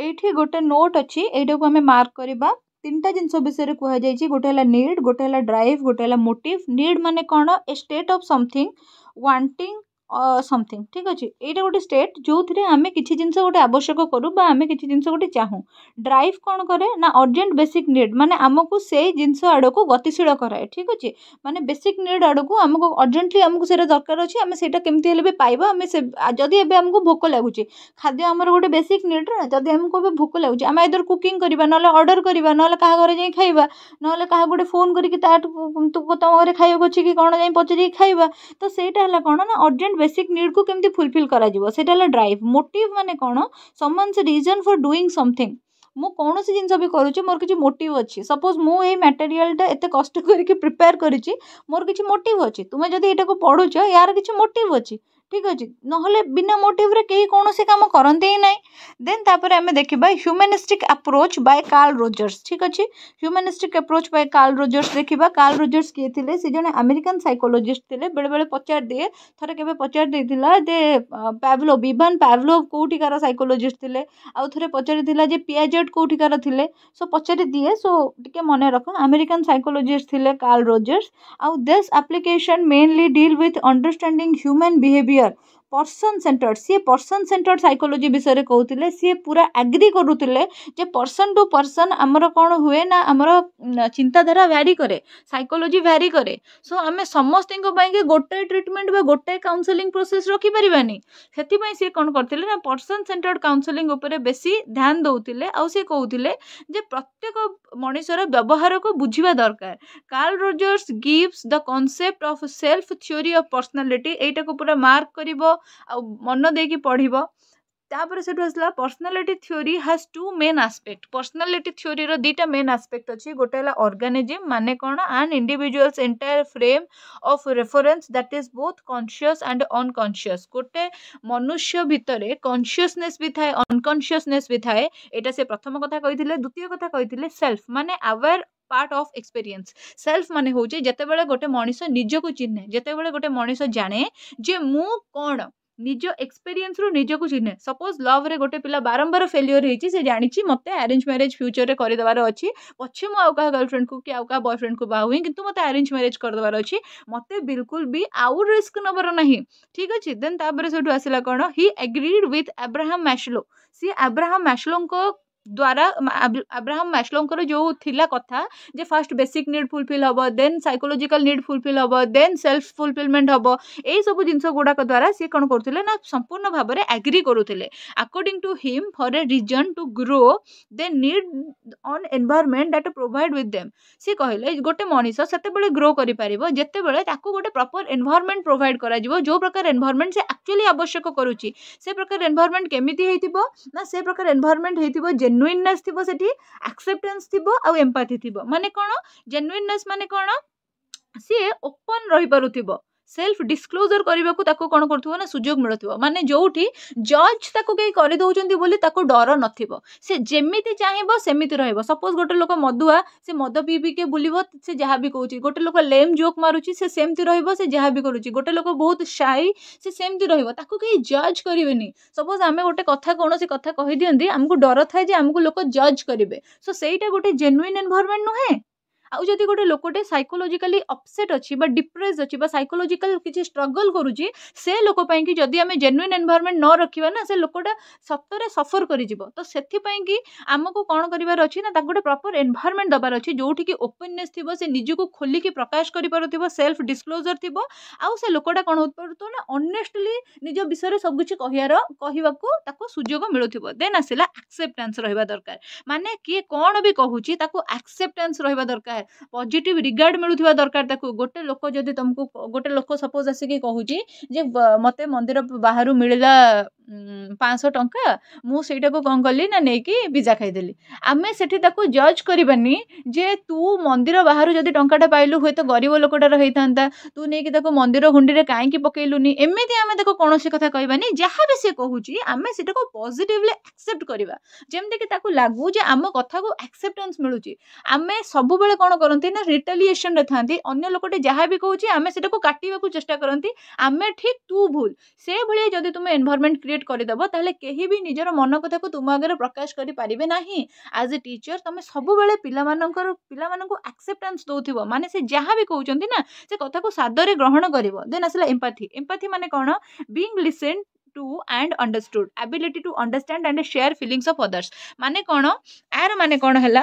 ଏଇଠି ଗୋଟେ ନୋଟ୍ ଅଛି ଏଇଟାକୁ ଆମେ ମାର୍କ କରିବା ତିନିଟା ଜିନିଷ ବିଷୟରେ କୁହାଯାଇଛି ଗୋଟେ ହେଲା ନିଡ଼୍ ଗୋଟେ ହେଲା ଡ୍ରାଇଭ୍ ଗୋଟେ ହେଲା ମୋଟିଭ୍ ନିଡ଼୍ ମାନେ କ'ଣ a state of something wanting something ଠିକ୍ ଅଛି ଏଇଟା ଗୋଟେ ଷ୍ଟେଟ୍ ଯେଉଁଥିରେ ଆମେ କିଛି ଜିନିଷ ଗୋଟେ ଆବଶ୍ୟକ କରୁ ବା ଆମେ କିଛି ଜିନିଷ ଗୋଟେ ଚାହୁଁ ଡ୍ରାଇଭ୍ କ'ଣ କରେ ନା ଅର୍ଜେଣ୍ଟ ବେସିକ୍ ନିଡ଼୍ ମାନେ ଆମକୁ ସେଇ ଜିନିଷ ଆଡ଼କୁ ଗତିଶୀଳ କରାଏ ଠିକ୍ ଅଛି ମାନେ ବେସିକ୍ ନିଡ଼୍ ଆଡ଼କୁ ଆମକୁ ଅର୍ଜେଣ୍ଟଲି ଆମକୁ ସେଇଟା ଦରକାର ଅଛି ଆମେ ସେଇଟା କେମିତି ହେଲେ ବି ପାଇବା ଆମେ ସେ ଯଦି ଏବେ ଆମକୁ ଭୋକ ଲାଗୁଛି ଖାଦ୍ୟ ଆମର ଗୋଟେ ବେସିକ୍ ନିଡ଼୍ ନା ଯଦି ଆମକୁ ଏବେ ଭୋକ ଲାଗୁଛି ଆମେ ଏଦର କୁକିଂ କରିବା ନହେଲେ ଅର୍ଡ଼ର କରିବା ନହେଲେ କାହା ଘରେ ଯାଇ ଖାଇବା ନହେଲେ କାହାକୁ ଗୋଟେ ଫୋନ୍ କରିକି ତାଠୁ ତମ ଘରେ ଖାଇବାକୁ ଅଛି କି କ'ଣ ଯାଇ ପଚାରିକି ଖାଇବା ତ ସେଇଟା ହେଲା କ'ଣ ନା ଅର୍ଜେଣ୍ଟ ଇମିଡ଼ିଏଟ୍ ବେସିକ୍ ନିଡ଼୍କୁ କେମିତି ଫୁଲଫିଲ୍ କରାଯିବ ସେଇଟା ହେଲା ଡ୍ରାଇଭ୍ ମୋଟିଭ୍ ମାନେ କ'ଣ someone's reason for doing something ମୁଁ କୌଣସି ଜିନିଷ ବି କରୁଛି ମୋର କିଛି ମୋଟିଭ୍ ଅଛି ସପୋଜ୍ ମୁଁ ଏଇ ମ୍ୟାଟେରିଆଲ୍ଟା ଏତେ କଷ୍ଟ କରିକି ପ୍ରିପେୟାର୍ କରିଛି ମୋର କିଛି ମୋଟିଭ୍ ଅଛି ତୁମେ ଯଦି ଏଇଟାକୁ ପଢ଼ୁଛ ୟାର କିଛି ମୋଟିଭ୍ ଅଛି ଠିକ୍ ଅଛି ନହେଲେ ବିନା ମୋଟିଭ୍ରେ କେହି କୌଣସି କାମ କରନ୍ତି ହିଁ ନାହିଁ ଦେନ୍ ତା'ପରେ ଆମେ ଦେଖିବା humanistic approach by Carl Rogers ଠିକ୍ ଅଛି humanistic approach by Carl Rogers ଦେଖିବା କାର୍ଲ ରୋଜର୍ସ କିଏ ଥିଲେ ସେ ଜଣେ ଆମେରିକାନ୍ ସାଇକୋଲୋଜିଷ୍ଟ ଥିଲେ ବେଳେବେଳେ ପଚାରି ଦିଏ ଥରେ କେବେ ପଚାରି ଦେଇଥିଲା ଯେ ପାଭଲୋଭ୍ ଇଭାନ୍ ପାଭଲୋଭ୍ କେଉଁଠିକାର ସାଇକୋଲୋଜିଷ୍ଟ ଥିଲେ ଆଉ ଥରେ ପଚାରିଥିଲା ଯେ ପିଆଜେଟ୍ କେଉଁଠିକାର ଥିଲେ ସୋ ପଚାରି ଦିଏ ସୋ ଟିକେ ମନେ ରଖ ଆମେରିକାନ୍ ସାଇକୋଲୋଜିଷ୍ଟ ଥିଲେ କାର୍ଲ ରୋଜର୍ସ ଆଉ this application mainly deal with understanding human behaviour arkadaşlar person centred ସିଏ ପର୍ସନ୍ ସେଣ୍ଟର୍ଡ଼ ସାଇକୋଲୋଜି ବିଷୟରେ କହୁଥିଲେ ସିଏ ପୁରା ଆଗ୍ରି କରୁଥିଲେ ଯେ ପର୍ସନ୍ ଟୁ ପର୍ସନ୍ ଆମର କ'ଣ ହୁଏ ନା ଆମର ଚିନ୍ତାଧାରା ଭ୍ୟାରି କରେ ସାଇକୋଲୋଜି ଭ୍ୟାରି କରେ ସୋ ଆମେ ସମସ୍ତଙ୍କ ପାଇଁକି ଗୋଟାଏ ଟ୍ରିଟମେଣ୍ଟ ବା ଗୋଟାଏ କାଉନସେଲିଂ ପ୍ରୋସେସ୍ ରଖିପାରିବାନି ସେଥିପାଇଁ ସିଏ କ'ଣ କରିଥିଲେ ନା ପର୍ସନ୍ ସେଣ୍ଟର୍ଡ଼ କାଉନସେଲିଂ ଉପରେ ବେଶୀ ଧ୍ୟାନ ଦେଉଥିଲେ ଆଉ ସିଏ କହୁଥିଲେ ଯେ ପ୍ରତ୍ୟେକ ମଣିଷର ବ୍ୟବହାରକୁ ବୁଝିବା ଦରକାର Carl Rogers gives the concept of self theory of personality ଏଇଟାକୁ ପୁରା ମାର୍କ କରିବ ଆଉ ମନ ଦେଇକି ପଢ଼ିବ ତାପରେ ସେଠୁ ଆସିଲା personality theory has two main aspect personality ଥିଓରିର ଦୁଇଟା ମେନ୍ ଆସ୍ପେକ୍ଟ ଅଛି ଗୋଟେ ହେଲା ଅର୍ଗାନିଜିମ୍ ମାନେ କ'ଣ and individuals entire frame of reference that is both conscious and unconscious ଗୋଟେ ମନୁଷ୍ୟ ଭିତରେ କନସିୟସନେସ୍ ବି ଥାଏ ଅନକନସିୟସନେସ୍ ବି ଥାଏ ଏଇଟା ସେ ପ୍ରଥମ କଥା କହିଥିଲେ ଦ୍ୱିତୀୟ କଥା କହିଥିଲେ ସେଲ୍ଫ ମାନେ aware part of experience self ମାନେ ହେଉଛି ଯେତେବେଳେ ଗୋଟେ ମଣିଷ ନିଜକୁ ଚିହ୍ନେ ଯେତେବେଳେ ଗୋଟେ ମଣିଷ ଜାଣେ ଯେ ମୁଁ କ'ଣ ନିଜ ଏକ୍ସପେରିଏନ୍ସରୁ ନିଜକୁ ଚିହ୍ନେ ସପୋଜ୍ ଲଭ୍ରେ ଗୋଟେ ପିଲା ବାରମ୍ବାର ଫେଲିଓର୍ ହେଇଛି ସେ ଜାଣିଛି ମୋତେ ଆରେଞ୍ଜ ମ୍ୟାରେଜ୍ ଫ୍ୟୁଚର୍ରେ କରିଦେବାର ଅଛି ପଛେ ମୁଁ ଆଉ କାହା ଗର୍ଲଫ୍ରେଣ୍ଡକୁ କି ଆଉ କାହା ବୟଫ୍ରେଣ୍ଡକୁ ବାହା ହୁଏ କିନ୍ତୁ ମୋତେ ଆରେଞ୍ଜ ମ୍ୟାରେଜ୍ କରିଦେବାର ଅଛି ମୋତେ ବିଲକୁଲ ବି ଆଉ ରିସ୍କ ନେବାର ନାହିଁ ଠିକ୍ ଅଛି ଦେନ୍ ତାପରେ ସେଠୁ ଆସିଲା କ'ଣ ହି ଏଗ୍ରିଡ୍ ୱିଥ୍ ଆବ୍ରାହମ୍ ମ୍ୟାସ୍ଲୋ ସିଏ ଆବ୍ରାହମ୍ ମ୍ୟାସ୍ଲୋଙ୍କ ଦ୍ୱାରା ଆବ୍ରାହମ୍ ମାସ୍ଲୋଙ୍କର ଯେଉଁ ଥିଲା କଥା ଯେ ଫାର୍ଷ୍ଟ ବେସିକ୍ ନିଡ଼୍ ଫୁଲଫିଲ୍ ହେବ ଦେନ୍ ସାଇକୋଲୋଜିକାଲ୍ ନିଡ଼୍ ଫୁଲଫିଲ୍ ହେବ ଦେନ୍ ସେଲ୍ଫ ଫୁଲଫିଲମେଣ୍ଟ ହେବ ଏଇସବୁ ଜିନିଷ ଗୁଡ଼ାକ ଦ୍ୱାରା ସିଏ କ'ଣ କରୁଥିଲେ ନା ସମ୍ପୂର୍ଣ୍ଣ ଭାବରେ ଆଗ୍ରି କରୁଥିଲେ according to him for a reason to grow they need an environment that provide with them ସିଏ କହିଲେ ଗୋଟେ ମଣିଷ ସେତେବେଳେ ଗ୍ରୋ କରିପାରିବ ଯେତେବେଳେ ତାକୁ ଗୋଟେ ପ୍ରପର୍ ଏନ୍ଭାରମେଣ୍ଟ ପ୍ରୋଭାଇଡ଼୍ କରାଯିବ ଯେଉଁ ପ୍ରକାର ଏନ୍ଭାରମେଣ୍ଟ ସେ ଆକ୍ଚୁଆଲି ଆବଶ୍ୟକ କରୁଛି ସେ ପ୍ରକାର ଏନ୍ଭାରମେଣ୍ଟ କେମିତି ହେଇଥିବ ନା ସେ ପ୍ରକାର ଏନ୍ଭାରମେଣ୍ଟ ହେଇଥିବ ଜେନ୍ ଜେନୁଇନନେସ୍ ଥିବ ସେଠି ଆକ୍ସେପ୍ଟାନ୍ସ ଥିବ ଆଉ ଏମ୍ପାଥି ଥିବ ମାନେ କ'ଣ ଜେନୁଇନନେସ୍ ମାନେ କ'ଣ ସିଏ ଓପନ୍ ରହିପାରୁଥିବ ସେଲ୍ଫ ଡିସକ୍ଲୋଜର କରିବାକୁ ତାକୁ କ'ଣ କରୁଥିବ ନା ସୁଯୋଗ ମିଳୁଥିବ ମାନେ ଯେଉଁଠି ଜଜ୍ ତାକୁ କେହି କରିଦେଉଛନ୍ତି ବୋଲି ତାକୁ ଡର ନଥିବ ସେ ଯେମିତି ଚାହିଁବ ସେମିତି ରହିବ ସପୋଜ୍ ଗୋଟେ ଲୋକ ମଦୁଆ ସେ ମଦ ପିଇ ପିଇକି ବୁଲିବ ସେ ଯାହା ବି କହୁଛି ଗୋଟେ ଲୋକ ଲେମ୍ ଜୋକ୍ ମାରୁଛି ସେ ସେମିତି ରହିବ ସେ ଯାହା ବି କରୁଛି ଗୋଟେ ଲୋକ ବହୁତ ସାଇ ସେ ସେମିତି ରହିବ ତାକୁ କେହି ଜଜ୍ କରିବେନି ସପୋଜ୍ ଆମେ ଗୋଟେ କଥା କୌଣସି କଥା କହିଦିଅନ୍ତି ଆମକୁ ଡର ଥାଏ ଯେ ଆମକୁ ଲୋକ ଜଜ୍ କରିବେ ସୋ ସେଇଟା ଗୋଟେ ଜେନୁଇନ୍ ଏନଭାରମେଣ୍ଟ ନୁହେଁ ଆଉ ଯଦି ଗୋଟେ ଲୋକଟେ ସାଇକୋଲୋଜିକାଲି ଅପସେଟ୍ ଅଛି ବା ଡିପ୍ରେସ୍ ଅଛି ବା ସାଇକୋଲୋଜିକାଲ କିଛି ଷ୍ଟ୍ରଗଲ୍ କରୁଛି ସେ ଲୋକ ପାଇଁକି ଯଦି ଆମେ ଜେନ୍ୟୁନ୍ ଏନଭାରମେଣ୍ଟ ନ ରଖିବା ନା ସେ ଲୋକଟା ସତରେ ସଫର କରିଯିବ ତ ସେଥିପାଇଁକି ଆମକୁ କ'ଣ କରିବାର ଅଛି ନା ତାକୁ ଗୋଟେ ପ୍ରପର ଏନଭାରମେଣ୍ଟ ଦେବାର ଅଛି ଯେଉଁଠିକି ଓପେନନେସ୍ ଥିବ ସେ ନିଜକୁ ଖୋଲିକି ପ୍ରକାଶ କରିପାରୁଥିବ ସେଲ୍ଫ ଡିସକ୍ଲୋଜର ଥିବ ଆଉ ସେ ଲୋକଟା କ'ଣ ହୋଇପାରୁଥିବ ନା ଅନେଷ୍ଟଲି ନିଜ ବିଷୟରେ ସବୁକିଛି କହିବାର କହିବାକୁ ତାକୁ ସୁଯୋଗ ମିଳୁଥିବ ଦେନ୍ ଆସିଲା ଆକ୍ସେପ୍ଟାନ୍ସ ରହିବା ଦରକାର ମାନେ କିଏ କ'ଣ ବି କହୁଛି ତାକୁ ଆକ୍ସେପ୍ଟାନ୍ସ ରହିବା ଦରକାର ଦରକାର ପଜିଟିଭ୍ ରିଗାର୍ଡ଼ ମିଳୁଥିବା ଦରକାର ତାକୁ ଗୋଟେ ଲୋକ ଯଦି ତୁମକୁ ଗୋଟେ ଲୋକ ସପୋଜ୍ ଆସିକି କହୁଛି ଯେ ମୋତେ ମନ୍ଦିର ବାହାରୁ ମିଳିଲା ପାଞ୍ଚଶହ ଟଙ୍କା ମୁଁ ସେଇଟାକୁ କ'ଣ କଲି ନା ନେଇକି ପିଜା ଖାଇଦେଲି ଆମେ ସେଠି ତାକୁ ଜଜ୍ କରିବାନି ଯେ ତୁ ମନ୍ଦିର ବାହାରୁ ଯଦି ଟଙ୍କାଟା ପାଇଲୁ ହୁଏତ ଗରିବ ଲୋକଟାର ହେଇଥାନ୍ତା ତୁ ନେଇକି ତାକୁ ମନ୍ଦିର ହୁଣ୍ଡିରେ କାହିଁକି ପକେଇଲୁନି ଏମିତି ଆମେ ତାକୁ କୌଣସି କଥା କହିବାନି ଯାହା ବି ସେ କହୁଛି ଆମେ ସେଟାକୁ ପଜିଟିଭଲି ଆକ୍ସେପ୍ଟ କରିବା ଯେମିତିକି ତାକୁ ଲାଗୁ ଯେ ଆମ କଥାକୁ ଆକ୍ସେପ୍ଟାନ୍ସ ମିଳୁଛି ଆମେ ସବୁବେଳେ କ'ଣ କରନ୍ତି ନା ରିଟାଲିଏସନ୍ରେ ଥାନ୍ତି ଅନ୍ୟ ଲୋକଟେ ଯାହା ବି କହୁଛି ଆମେ ସେଟାକୁ କାଟିବାକୁ ଚେଷ୍ଟା କରନ୍ତି ଆମେ ଠିକ୍ ତୁ ଭୁଲ ସେଭଳିଆ ଯଦି ତୁମେ ଏନଭାରମେଣ୍ଟ କ୍ରିଏଟ୍ କ୍ରିଏଟ୍ କରିଦେବ ତାହେଲେ କେହି ବି ନିଜର ମନ କଥାକୁ ତୁମ ଆଗରେ ପ୍ରକାଶ କରିପାରିବେ ନାହିଁ ଆଜ୍ ଏ ଟିଚର୍ ତୁମେ ସବୁବେଳେ ପିଲାମାନଙ୍କର ପିଲାମାନଙ୍କୁ ଆକ୍ସେପ୍ଟାନ୍ସ ଦେଉଥିବ ମାନେ ସେ ଯାହା ବି କହୁଛନ୍ତି ନା ସେ କଥାକୁ ସାଦରେ ଗ୍ରହଣ କରିବ ଦେନ୍ ଆସିଲା ଏମ୍ପାଥି ଏମ୍ପାଥି ମାନେ କ'ଣ being listen to and understood ability to understand and share feelings of others মানে কোণ এর মানে কোণ হল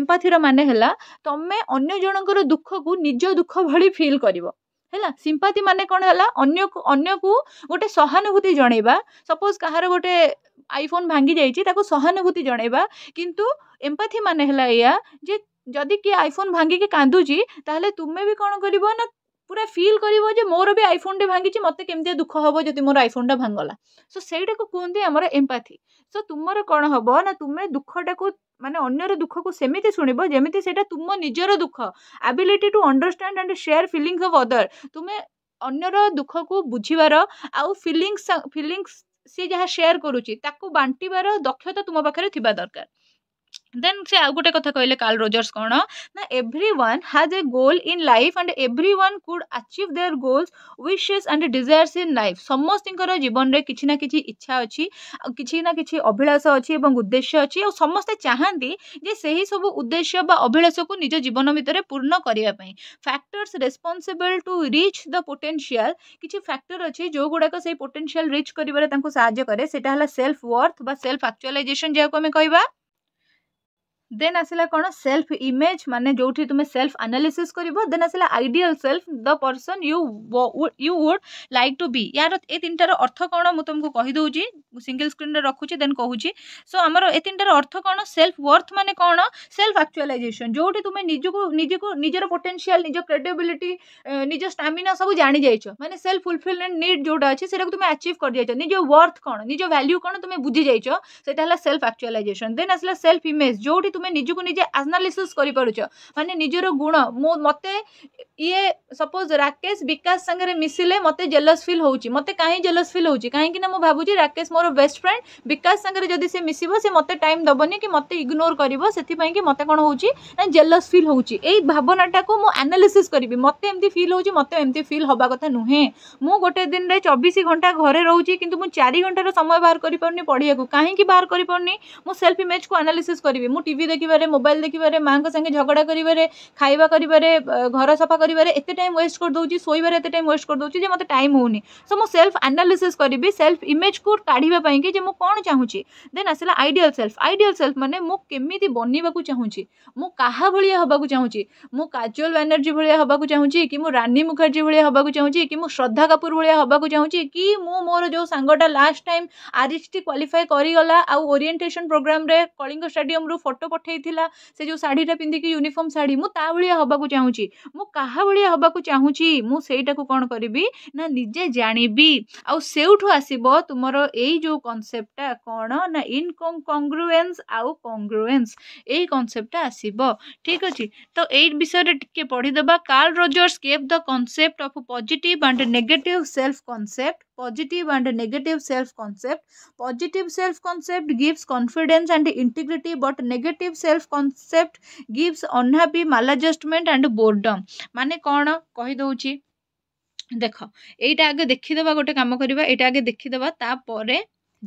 এম্পাথির মানে হল তুমি অন্য জনকর দুঃখকু নিজ দুঃখ ভি ফিল করব ହେଲା ସିମ୍ପାତି ମାନେ କ'ଣ ହେଲା ଅନ୍ୟକୁ ଅନ୍ୟକୁ ଗୋଟେ ସହାନୁଭୂତି ଜଣେଇବା ସପୋଜ୍ କାହାର ଗୋଟେ ଆଇଫୋନ୍ ଭାଙ୍ଗି ଯାଇଛି ତାକୁ ସହାନୁଭୂତି ଜଣେଇବା କିନ୍ତୁ ଏମ୍ପାଥି ମାନେ ହେଲା ଏଇଆ ଯେ ଯଦି କିଏ ଆଇଫୋନ୍ ଭାଙ୍ଗିକି କାନ୍ଦୁଛି ତାହେଲେ ତୁମେ ବି କ'ଣ କରିବ ନା ପୁରା ଫିଲ୍ କରିବ ଯେ ମୋର ବି ଆଇଫୋନ୍ଟେ ଭାଙ୍ଗିଛି ମୋତେ କେମିତିଆ ଦୁଃଖ ହେବ ଯଦି ମୋର ଆଇଫୋନ୍ଟା ଭାଙ୍ଗଲା ସୋ ସେଇଟାକୁ କୁହନ୍ତି ଆମର ଏମ୍ପାଥି ସୋ ତୁମର କ'ଣ ହେବ ନା ତୁମେ ଦୁଃଖଟାକୁ ମାନେ ଅନ୍ୟର ଦୁଃଖକୁ ସେମିତି ଶୁଣିବ ଯେମିତି ସେଇଟା ତୁମ ନିଜର ଦୁଃଖ ability to understand and share feelings of other ତୁମେ ଅନ୍ୟର ଦୁଃଖକୁ ବୁଝିବାର ଆଉ ଫିଲିଙ୍ଗସ୍ ଫିଲିଙ୍ଗସ୍ ସିଏ ଯାହା ସେୟାର କରୁଛି ତାକୁ ବାଣ୍ଟିବାର ଦକ୍ଷତା ତୁମ ପାଖରେ ଥିବା ଦରକାର ଦେନ୍ ସେ ଆଉ ଗୋଟେ କଥା କହିଲେ କାର୍ଲ ରୋଜର୍ସ କ'ଣ ନା everyone has a goal in life and everyone could achieve their goals wishes and desires in life ସମସ୍ତଙ୍କର ଜୀବନରେ କିଛି ନା କିଛି ଇଚ୍ଛା ଅଛି ଆଉ କିଛି ନା କିଛି ଅଭିଳାଷ ଅଛି ଏବଂ ଉଦ୍ଦେଶ୍ୟ ଅଛି ଆଉ ସମସ୍ତେ ଚାହାନ୍ତି ଯେ ସେହି ସବୁ ଉଦ୍ଦେଶ୍ୟ ବା ଅଭିଳାଷକୁ ନିଜ ଜୀବନ ଭିତରେ ପୂର୍ଣ୍ଣ କରିବା ପାଇଁ factors responsible to reach the potential କିଛି ଫ୍ୟାକ୍ଟର୍ ଅଛି ଯେଉଁଗୁଡ଼ାକ ସେଇ ପୋଟେନ୍ସିଆଲ୍ ରିଚ୍ କରିବାରେ ତାଙ୍କୁ ସାହାଯ୍ୟ କରେ ସେଇଟା ହେଲା ସେଲ୍ଫ ୱର୍ଥ ବା ସେଲ୍ଫ ଆକ୍ଚୁଆଲାଇଜେସନ୍ ଯାହାକୁ ଆମେ କହିବା देन आसला कौन सेल्फ इमेज माने जो तुम सेल्फ आनालीसीस कर देन आसला ideal self the person you you would like to be यार ए तीन तीनटार अर्थ कौन मुझ तुमको कहीदे सिंगल स्क्रीन रे रखुचे देन कहूँ सो आम ए तीनटार अर्थ कौन सेल्फ वर्थ मैंने कौन सेल्फ आक्चुअलाइजेसन जो तुम्हें निजी निजे को निजर पोटेनसीआल निज क्रेडबिलिटी निज स्टामिना सब जाणी जाइ मैंने सेल्फ फुलफिलमेंट निड जो अच्छे तुम आचिव कर जाइ निज वर्थ कौन निज वैल्यू कौन तुम्हें बुझी जाइ से सेल्फ आक्चुअलाइजेसन देन आसला सेल्फ इमेज जो तुम्हें निजुक निजे आनालीसीस कर मानते निजर गुण मु मत ये सपोज राकेश विकास सागर मिसले मत जेलस फिल हो मत कहीं जेलस फिल हो कहीं मुझे भावुँ राकेश मोर बेस्ट फ्रेंड विकास सागर जब से मिसो मत टाइम दबन कि मत इग्नोर कर मत कौन हो जेलस फिल हो भावनाटा को मुझे आनालीसीस करी मत एम फिल हो मत एम फिल हवा कथा नुहे मुझे गोटे दिन में चौबीस घंटा घर रोचे कि चार घंटार समय बाहर कर पार्नि पढ़ाया कहीं बाहर कर सेल्फ इमेज को आनालीसीस करी मुझे देखे मोबाइल देखे माँ का सागे झगड़ा करें खावा करें घर सफा करते टाइम वेस्ट करदे शोबार एत टाइम वेस्ट करदे मत टाइम होल्फ आनालीसी करी सेल्फ इमेज को काढ़ाई कि कौन चाहूँगी देन आसा आईडियाल सेल्फ आईडियाल सेल्फ मैंने मुझे बनवाक चाहूँगी मुझा भाया हाँ चाहूँगी मुझल बानर्जी भाया हाँ चाहूँगी कि रानी मुखर्जी भाया हाँ चाहूँगी कि श्रद्धा कपूर भाया हाँ चाहूँगी कि मोर जो सांगटा लास्ट टाइम आर एच करगला आउ ओरिएटेसन प्रोग्राम कलिंग स्टाडियम फटो ପଠାଇଥିଲା ସେ ଯେଉଁ ଶାଢ଼ୀଟା ପିନ୍ଧିକି ୟୁନିଫର୍ମ ଶାଢ଼ୀ ମୁଁ ତା ଭଳିଆ ହେବାକୁ ଚାହୁଁଛି ମୁଁ କାହା ଭଳିଆ ହେବାକୁ ଚାହୁଁଛି ମୁଁ ସେଇଟାକୁ କ'ଣ କରିବି ନା ନିଜେ ଜାଣିବି ଆଉ ସେଇଠୁ ଆସିବ ତୁମର ଏଇ ଯେଉଁ କନସେପ୍ଟଟା କ'ଣ ନା ଇନକମ୍ କଂଗ୍ରୁଏନ୍ସ ଆଉ କଂଗ୍ରୁଏନ୍ସ ଏଇ କନସେପ୍ଟଟା ଆସିବ ଠିକ୍ ଅଛି ତ ଏଇ ବିଷୟରେ ଟିକେ ପଢ଼ିଦେବା Carl Rogers gave the concept of positive and negative self concept positive and negative self concept positive self concept gives confidence and integrity but negative self concept gives unhappy maladjustment and boredom ମାନେ କ'ଣ କହିଦେଉଛି ଦେଖ ଏଇଟା ଆଗେ ଦେଖିଦେବା ଗୋଟେ କାମ କରିବା ଏଇଟା ଆଗେ ଦେଖିଦେବା ତାପରେ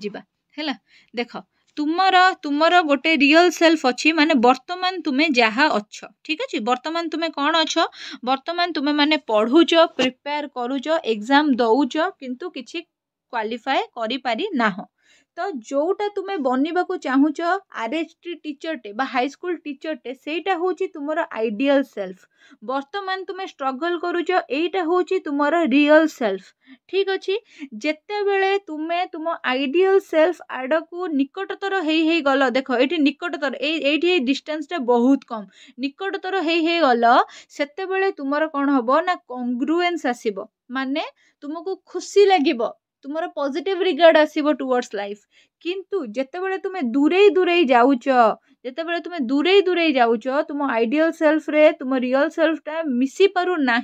ଯିବା ହେଲା ଦେଖ ତୁମର ତୁମର ଗୋଟେ ରିଅଲ୍ ସେଲ୍ଫ ଅଛି ମାନେ ବର୍ତ୍ତମାନ ତୁମେ ଯାହା ଅଛ ଠିକ୍ ଅଛି ବର୍ତ୍ତମାନ ତୁମେ କ'ଣ ଅଛ ବର୍ତ୍ତମାନ ତୁମେମାନେ ପଢ଼ୁଛ ପ୍ରିପେୟାର୍ କରୁଛ ଏଗ୍ଜାମ୍ ଦେଉଛ କିନ୍ତୁ କିଛି କ୍ୱାଲିଫାଏ କରିପାରିନାହଁ ତ ଯେଉଁଟା ତୁମେ ବନିବାକୁ ଚାହୁଁଛ ଆର୍ ଏଚ୍ ଟି ଟିଚର୍ଟେ ବା ହାଇସ୍କୁଲ୍ ଟିଚର୍ଟେ ସେଇଟା ହେଉଛି ତୁମର ଆଇଡ଼ିଆଲ୍ ସେଲ୍ଫ୍ ବର୍ତ୍ତମାନ ତୁମେ ଷ୍ଟ୍ରଗଲ୍ କରୁଛ ଏଇଟା ହେଉଛି ତୁମର ରିଅଲ୍ ସେଲ୍ଫ ଠିକ୍ ଅଛି ଯେତେବେଳେ ତୁମେ ତୁମ ଆଇଡ଼ିଆଲ୍ ସେଲ୍ଫ୍ ଆଡ଼କୁ ନିକଟତର ହେଇ ହେଇଗଲ ଦେଖ ଏଇଠି ନିକଟତର ଏଇ ଏଇଠି ଏଇ ଡିଷ୍ଟାନ୍ସଟା ବହୁତ କମ୍ ନିକଟତର ହେଇ ହେଇଗଲ ସେତେବେଳେ ତୁମର କ'ଣ ହେବ ନା କଂଗ୍ରୁଏନ୍ସ ଆସିବ ମାନେ ତୁମକୁ ଖୁସି ଲାଗିବ तुम पजिट रिगार्ड आसव टुवर्ड्स लाइफ किंतु जितेबाला तुम दूरे दूरे जाऊ जितेबाला तुम्हें दूरे दूरे जाऊ तुम आइडियल सेल्फ रे तुम रियल सेल्फटा मिसी पारना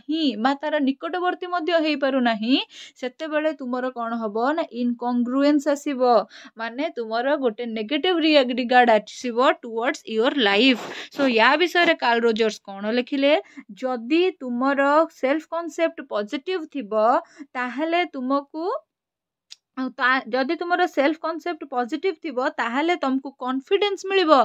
बा तार निकटवर्ती पारना से तुम कौन हम ना इनकंग्रुएन्स आसव मान तुम गोटे नेगेटिव रिगार्ड आसव टुवर्ड्स योर लाइफ सो या विषय काल रोजर्स कौन लिखिले जदि तुम सेल्फ कनसेप्ट पजिट थे तुमको ଯଦି ତୁମର ସେଲ୍ଫ କନସେପ୍ଟ ପଜିଟିଭ୍ ଥିବ ତାହେଲେ ତୁମକୁ କନଫିଡେନ୍ସ ମିଳିବ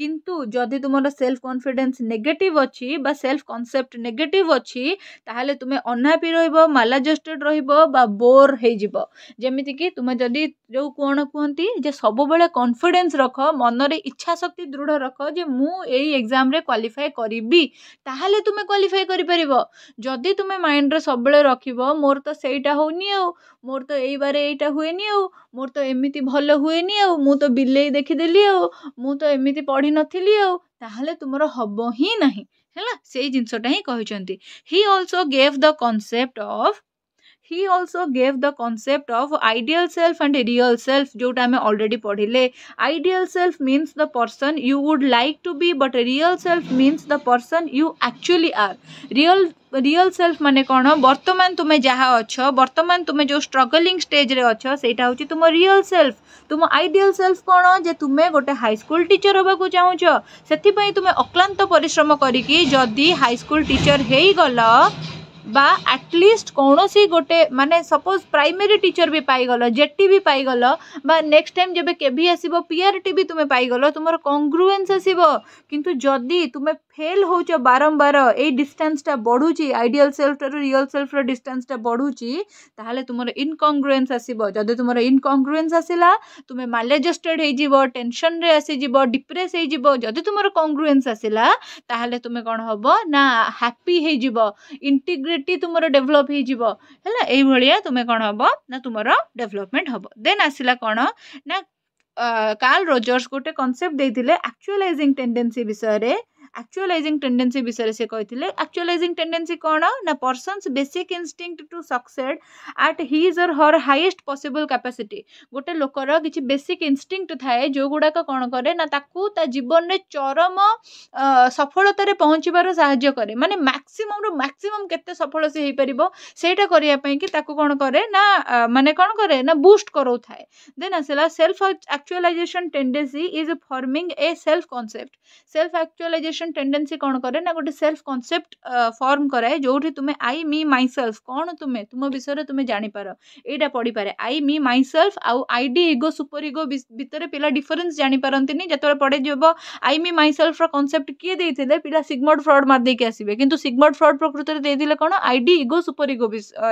କିନ୍ତୁ ଯଦି ତୁମର ସେଲ୍ଫ କନଫିଡେନ୍ସ ନେଗେଟିଭ୍ ଅଛି ବା ସେଲ୍ଫ କନସେପ୍ଟ ନେଗେଟିଭ୍ ଅଛି ତାହେଲେ ତୁମେ ଅନାପି ରହିବ ମାଲାଜେଷ୍ଟେଡ଼ ରହିବ ବା ବୋର୍ ହେଇଯିବ ଯେମିତିକି ତୁମେ ଯଦି ଯେଉଁ କ'ଣ କୁହନ୍ତି ଯେ ସବୁବେଳେ କନଫିଡେନ୍ସ ରଖ ମନରେ ଇଚ୍ଛା ଶକ୍ତି ଦୃଢ଼ ରଖ ଯେ ମୁଁ ଏଇ ଏକ୍ଜାମରେ କ୍ୱାଲିଫାଏ କରିବି ତାହେଲେ ତୁମେ କ୍ୱାଲିଫାଏ କରିପାରିବ ଯଦି ତୁମେ ମାଇଣ୍ଡରେ ସବୁବେଳେ ରଖିବ ମୋର ତ ସେଇଟା ହେଉନି ଆଉ मोर तो ये यहाँ हुए मोर तो एमती भल हुए मु तो बिले देखीदेली आमती पढ़ी नी आता तुम हम ही ना है से जिनटा ही कहते he also gave the concept of he also gave the concept of ideal self and real self जोटा आम अलरेडी पढ़िले ideal self means the person you would like to be but real self means the person you actually are real real self ମାନେ କ'ଣ ବର୍ତ୍ତମାନ ତୁମେ ଯାହା ଅଛ ବର୍ତ୍ତମାନ ତୁମେ ଯେଉଁ ଷ୍ଟ୍ରଗଲିଂ ଷ୍ଟେଜ୍ରେ ଅଛ ସେଇଟା ହେଉଛି ତୁମ ରିଅଲ୍ ସେଲ୍ଫ ତୁମ ଆଇଡ଼ିଆଲ୍ ସେଲ୍ଫ କ'ଣ ଯେ ତୁମେ ଗୋଟେ ହାଇସ୍କୁଲ ଟିଚର ହେବାକୁ ଚାହୁଁଛ ସେଥିପାଇଁ ତୁମେ ଅକ୍ଲାନ୍ତ ପରିଶ୍ରମ କରିକି ଯଦି ହାଇସ୍କୁଲ ଟିଚର ହେଇଗଲ बाटलिस्ट कौन सी गोटे मान सपोज प्राइमरी टीचर भी पाइल जेटी भी पाइल नेक्स्ट टाइम जब के आसो पीआर टी भी तुम्हें पाइल तुम कंग्रुएन्स आसो कितु जदि तुम्हें फेल हो बारंबार ये डिस्टास्टा बढ़ुच्च ideal self to real self रिस्टास्टा बढ़ुच्चे तुम इनकंग्रुएन्स जदि तुम इनकंग्रुएन्स आसला तुम्हें मालाडजस्टेड हो टेनसन आसीज डिप्रेस होदि तुम कंग्रुएन्स आसला तुम्हें कौन हम ना हापी हो इंटीग्रेट ସେଠି ତୁମର ଡେଭଲପ୍ ହେଇଯିବ ହେଲା ଏଇଭଳିଆ ତୁମେ କ'ଣ ହେବ ନା ତୁମର ଡେଭଲପମେଣ୍ଟ ହେବ ଦେନ୍ ଆସିଲା କ'ଣ ନା କାର୍ଲ ରୋଜର୍ସ ଗୋଟେ କନସେପ୍ଟ ଦେଇଥିଲେ ଆକ୍ଚୁଆଲାଇଜିଂ ଟେଣ୍ଡେନ୍ସି ବିଷୟରେ ଆକ୍ଚୁଆଲାଇଜିଂ ଟେଣ୍ଡେନ୍ସି ବିଷୟରେ ସେ କହିଥିଲେ ଆକ୍ଚୁଆଲାଇଜିଂ ଟେଣ୍ଡେନ୍ସି କ'ଣ ନା person's basic instinct to succeed at his or her highest possible capacity ଗୋଟେ ଲୋକର କିଛି ବେସିକ୍ ଇନଷ୍ଟିଙ୍କ୍ଟ ଥାଏ ଯେଉଁଗୁଡ଼ାକ କ'ଣ କରେ ନା ତାକୁ ତା ଜୀବନରେ ଚରମ ସଫଳତାରେ ପହଞ୍ଚିବାର ସାହାଯ୍ୟ କରେ ମାନେ ମ୍ୟାକ୍ସିମମ୍ରୁ ମ୍ୟାକ୍ସିମମ୍ କେତେ ସଫଳ ସେ ହେଇପାରିବ ସେଇଟା କରିବା ପାଇଁକି ତାକୁ କ'ଣ କରେ ନା ମାନେ କ'ଣ କରେ ନା ବୁଷ୍ଟ କରଉଥାଏ ଦେନ୍ ଆସିଲା self actualization tendency is forming a self concept self actualization understand tendency କ'ଣ କରେ ନା ଗୋଟେ ସେଲ୍ଫ କନସେପ୍ଟ ଫର୍ମ କରାଏ ଯେଉଁଠି ତୁମେ ଆଇ ମି ମାଇ ସେଲ୍ଫ କ'ଣ ତୁମେ ତୁମ ବିଷୟରେ ତୁମେ ଜାଣିପାର ଏଇଟା ପଢ଼ିପାରେ ଆଇ ମି ମାଇ ସେଲ୍ଫ ଆଉ ଆଇଡି ଇଗୋ ସୁପର ଇଗୋ ଭିତରେ ପିଲା ଡିଫରେନ୍ସ ଜାଣିପାରନ୍ତିନି ଯେତେବେଳେ ପଢ଼େଇଯିବ ଆଇ ମି ମାଇ ସେଲ୍ଫର କନସେପ୍ଟ କିଏ ଦେଇଥିଲେ ପିଲା ସିଗମର୍ଡ଼ ଫ୍ରଡ୍ ମାରିଦେଇକି ଆସିବେ କିନ୍ତୁ ସିଗମର୍ଡ଼ ଫ୍ରଡ୍ ପ୍ରକୃତରେ ଦେଇଥିଲେ କ'ଣ ଆଇଡି ଇଗୋ ସୁପର ଇଗୋ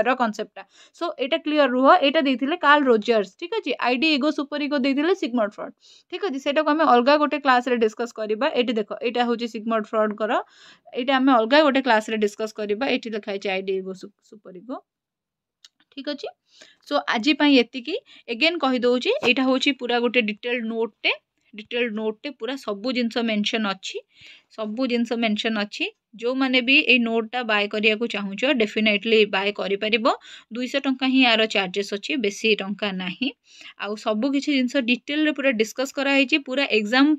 ର କନସେପ୍ଟଟା ସୋ ଏଇଟା କ୍ଲିଅର ରୁହ ଏଇଟା ଦେଇଥିଲେ କାର୍ଲ ରୋଜର୍ସ ଠିକ୍ ଅଛି ଆଇଡି ଇଗୋ ସୁପର ଇଗୋ ଦେଇଥିଲେ ସିଗମର୍ଡ଼ ଫ୍ରଡ୍ ଠିକ୍ ଅଛି ସେଇଟାକୁ ଆମେ ଅଲଗା ଗୋଟେ କ୍ଲାସ୍ରେ ଡିସ୍କସ୍ କରିବା ଏଇଠି ଦେଖ ଏଇଟା ହେଉଛି ସିଗମଣ୍ଡ ଫ୍ରଡ଼ଙ୍କର ଏଇଟା ଆମେ ଅଲଗା ଗୋଟେ କ୍ଲାସ୍ରେ ଡିସ୍କସ୍ କରିବା ଏଠି ଲେଖା ହେଇଛି ଆଇଡିଏଗୋ ସୁପରିଗୋ ଠିକ୍ ଅଛି ସୋ ଆଜି ପାଇଁ ଏତିକି ଏଗେନ୍ କହିଦେଉଛି ଏଇଟା ହେଉଛି ପୁରା ଗୋଟେ ଡିଟେଲ୍ଡ ନୋଟ୍ଟେ ଡିଟେଲ୍ଡ ନୋଟ୍ଟେ ପୁରା ସବୁ ଜିନିଷ ମେନସନ୍ ଅଛି ସବୁ ଜିନିଷ ମେନସନ୍ ଅଛି ଯେଉଁମାନେ ବି ଏଇ ନୋଟ୍ଟା ବାଏ କରିବାକୁ ଚାହୁଁଛ ଡେଫିନେଟଲି ବାଏ କରିପାରିବ ଦୁଇଶହ ଟଙ୍କା ହିଁ ଏହାର ଚାର୍ଜେସ୍ ଅଛି ବେଶୀ ଟଙ୍କା ନାହିଁ ଆଉ ସବୁ କିଛି ଜିନିଷ ଡିଟେଲ୍ରେ ପୁରା ଡିସ୍କସ୍ କରାହେଇଛି ପୁରା ଏକ୍ଜାମ୍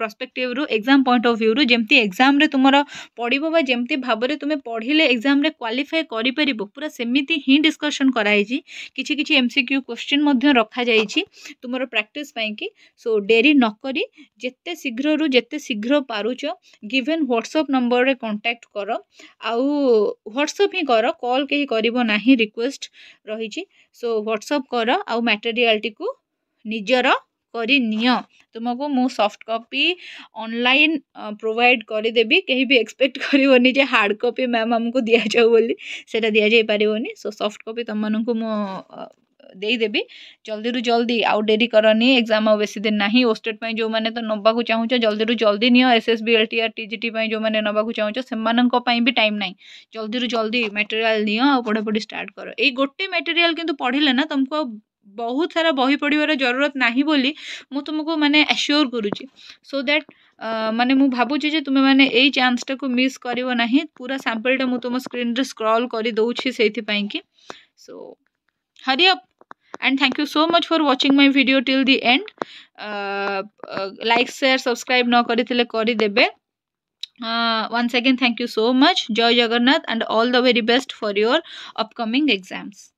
ପ୍ରସ୍ପେକ୍ଟିଭ୍ରୁ ଏକ୍ଜାମ୍ ପଏଣ୍ଟ ଅଫ୍ ଭ୍ୟୁରୁ ଯେମିତି ଏକ୍ଜାମ୍ରେ ତୁମର ପଡ଼ିବ ବା ଯେମିତି ଭାବରେ ତୁମେ ପଢ଼ିଲେ ଏକ୍ଜାମ୍ରେ କ୍ୱାଲିଫାଏ କରିପାରିବ ପୁରା ସେମିତି ହିଁ ଡିସ୍କସନ୍ କରାହେଇଛି କିଛି କିଛି ଏମ୍ ସି କ୍ୟୁ କୋଶ୍ଚିନ୍ ମଧ୍ୟ ରଖାଯାଇଛି ତୁମର ପ୍ରାକ୍ଟିସ୍ ପାଇଁକି ସୋ ଡେରି ନକରି ଯେତେ ଶୀଘ୍ରରୁ ଯେତେ ଶୀଘ୍ର ପାରୁଛ ଗିଭେନ୍ ହ୍ୱାଟ୍ସଅପ୍ ନମ୍ବରରେ କଣ୍ଟାକ୍ଟ କର ଆଉ ହ୍ୱାଟ୍ସଅପ୍ ହିଁ କର କଲ୍ କେହି କରିବ ନାହିଁ ରିକ୍ୱେଷ୍ଟ ରହିଛି ସୋ ହ୍ୱାଟ୍ସଅପ୍ କର ଆଉ ମ୍ୟାଟେରିଆଲ୍ଟିକୁ ନିଜର करनी तुमको मु सफ्ट कपी अनल प्रोभाइड करदेवि कहीं भी एक्सपेक्ट कर हार्ड कपी मैम आमको दि जाऊा दि जापरि सो सफ्ट कपी तुम मु देदेवि जल्दी रू जल्दी आउ डेरी करनी एक्जाम आ बेसी दिन ना ओस्टेड पर जो मैंने तो नाक चाहू जल्दी रू जल्दी नि S S B L T R T G T जो मैंने नाक चाहू से भी टाइम ना जल्दी रू जल्दी मेटेरियाल नि पढ़ापढ़ी स्टार्ट कर ये गोटे मेटेरियाल कि पढ़ले ना तुमको बहुत सारा बही पढ़वार जरूरत नहीं बोली तुमको मैंने एश्योर करुच्ची सो दैट मानने भावुचे तुम मैंने यही चान्सटा को मिस करना पूरा सांपलटा मुझ तुम स्क्रीन रे स्क्रल करदेपाई कि सो हरी अब and thank you so much for watching my video till the end like share subscribe न करदे one second thank you so much जय Jagannath and all the very best for your upcoming exams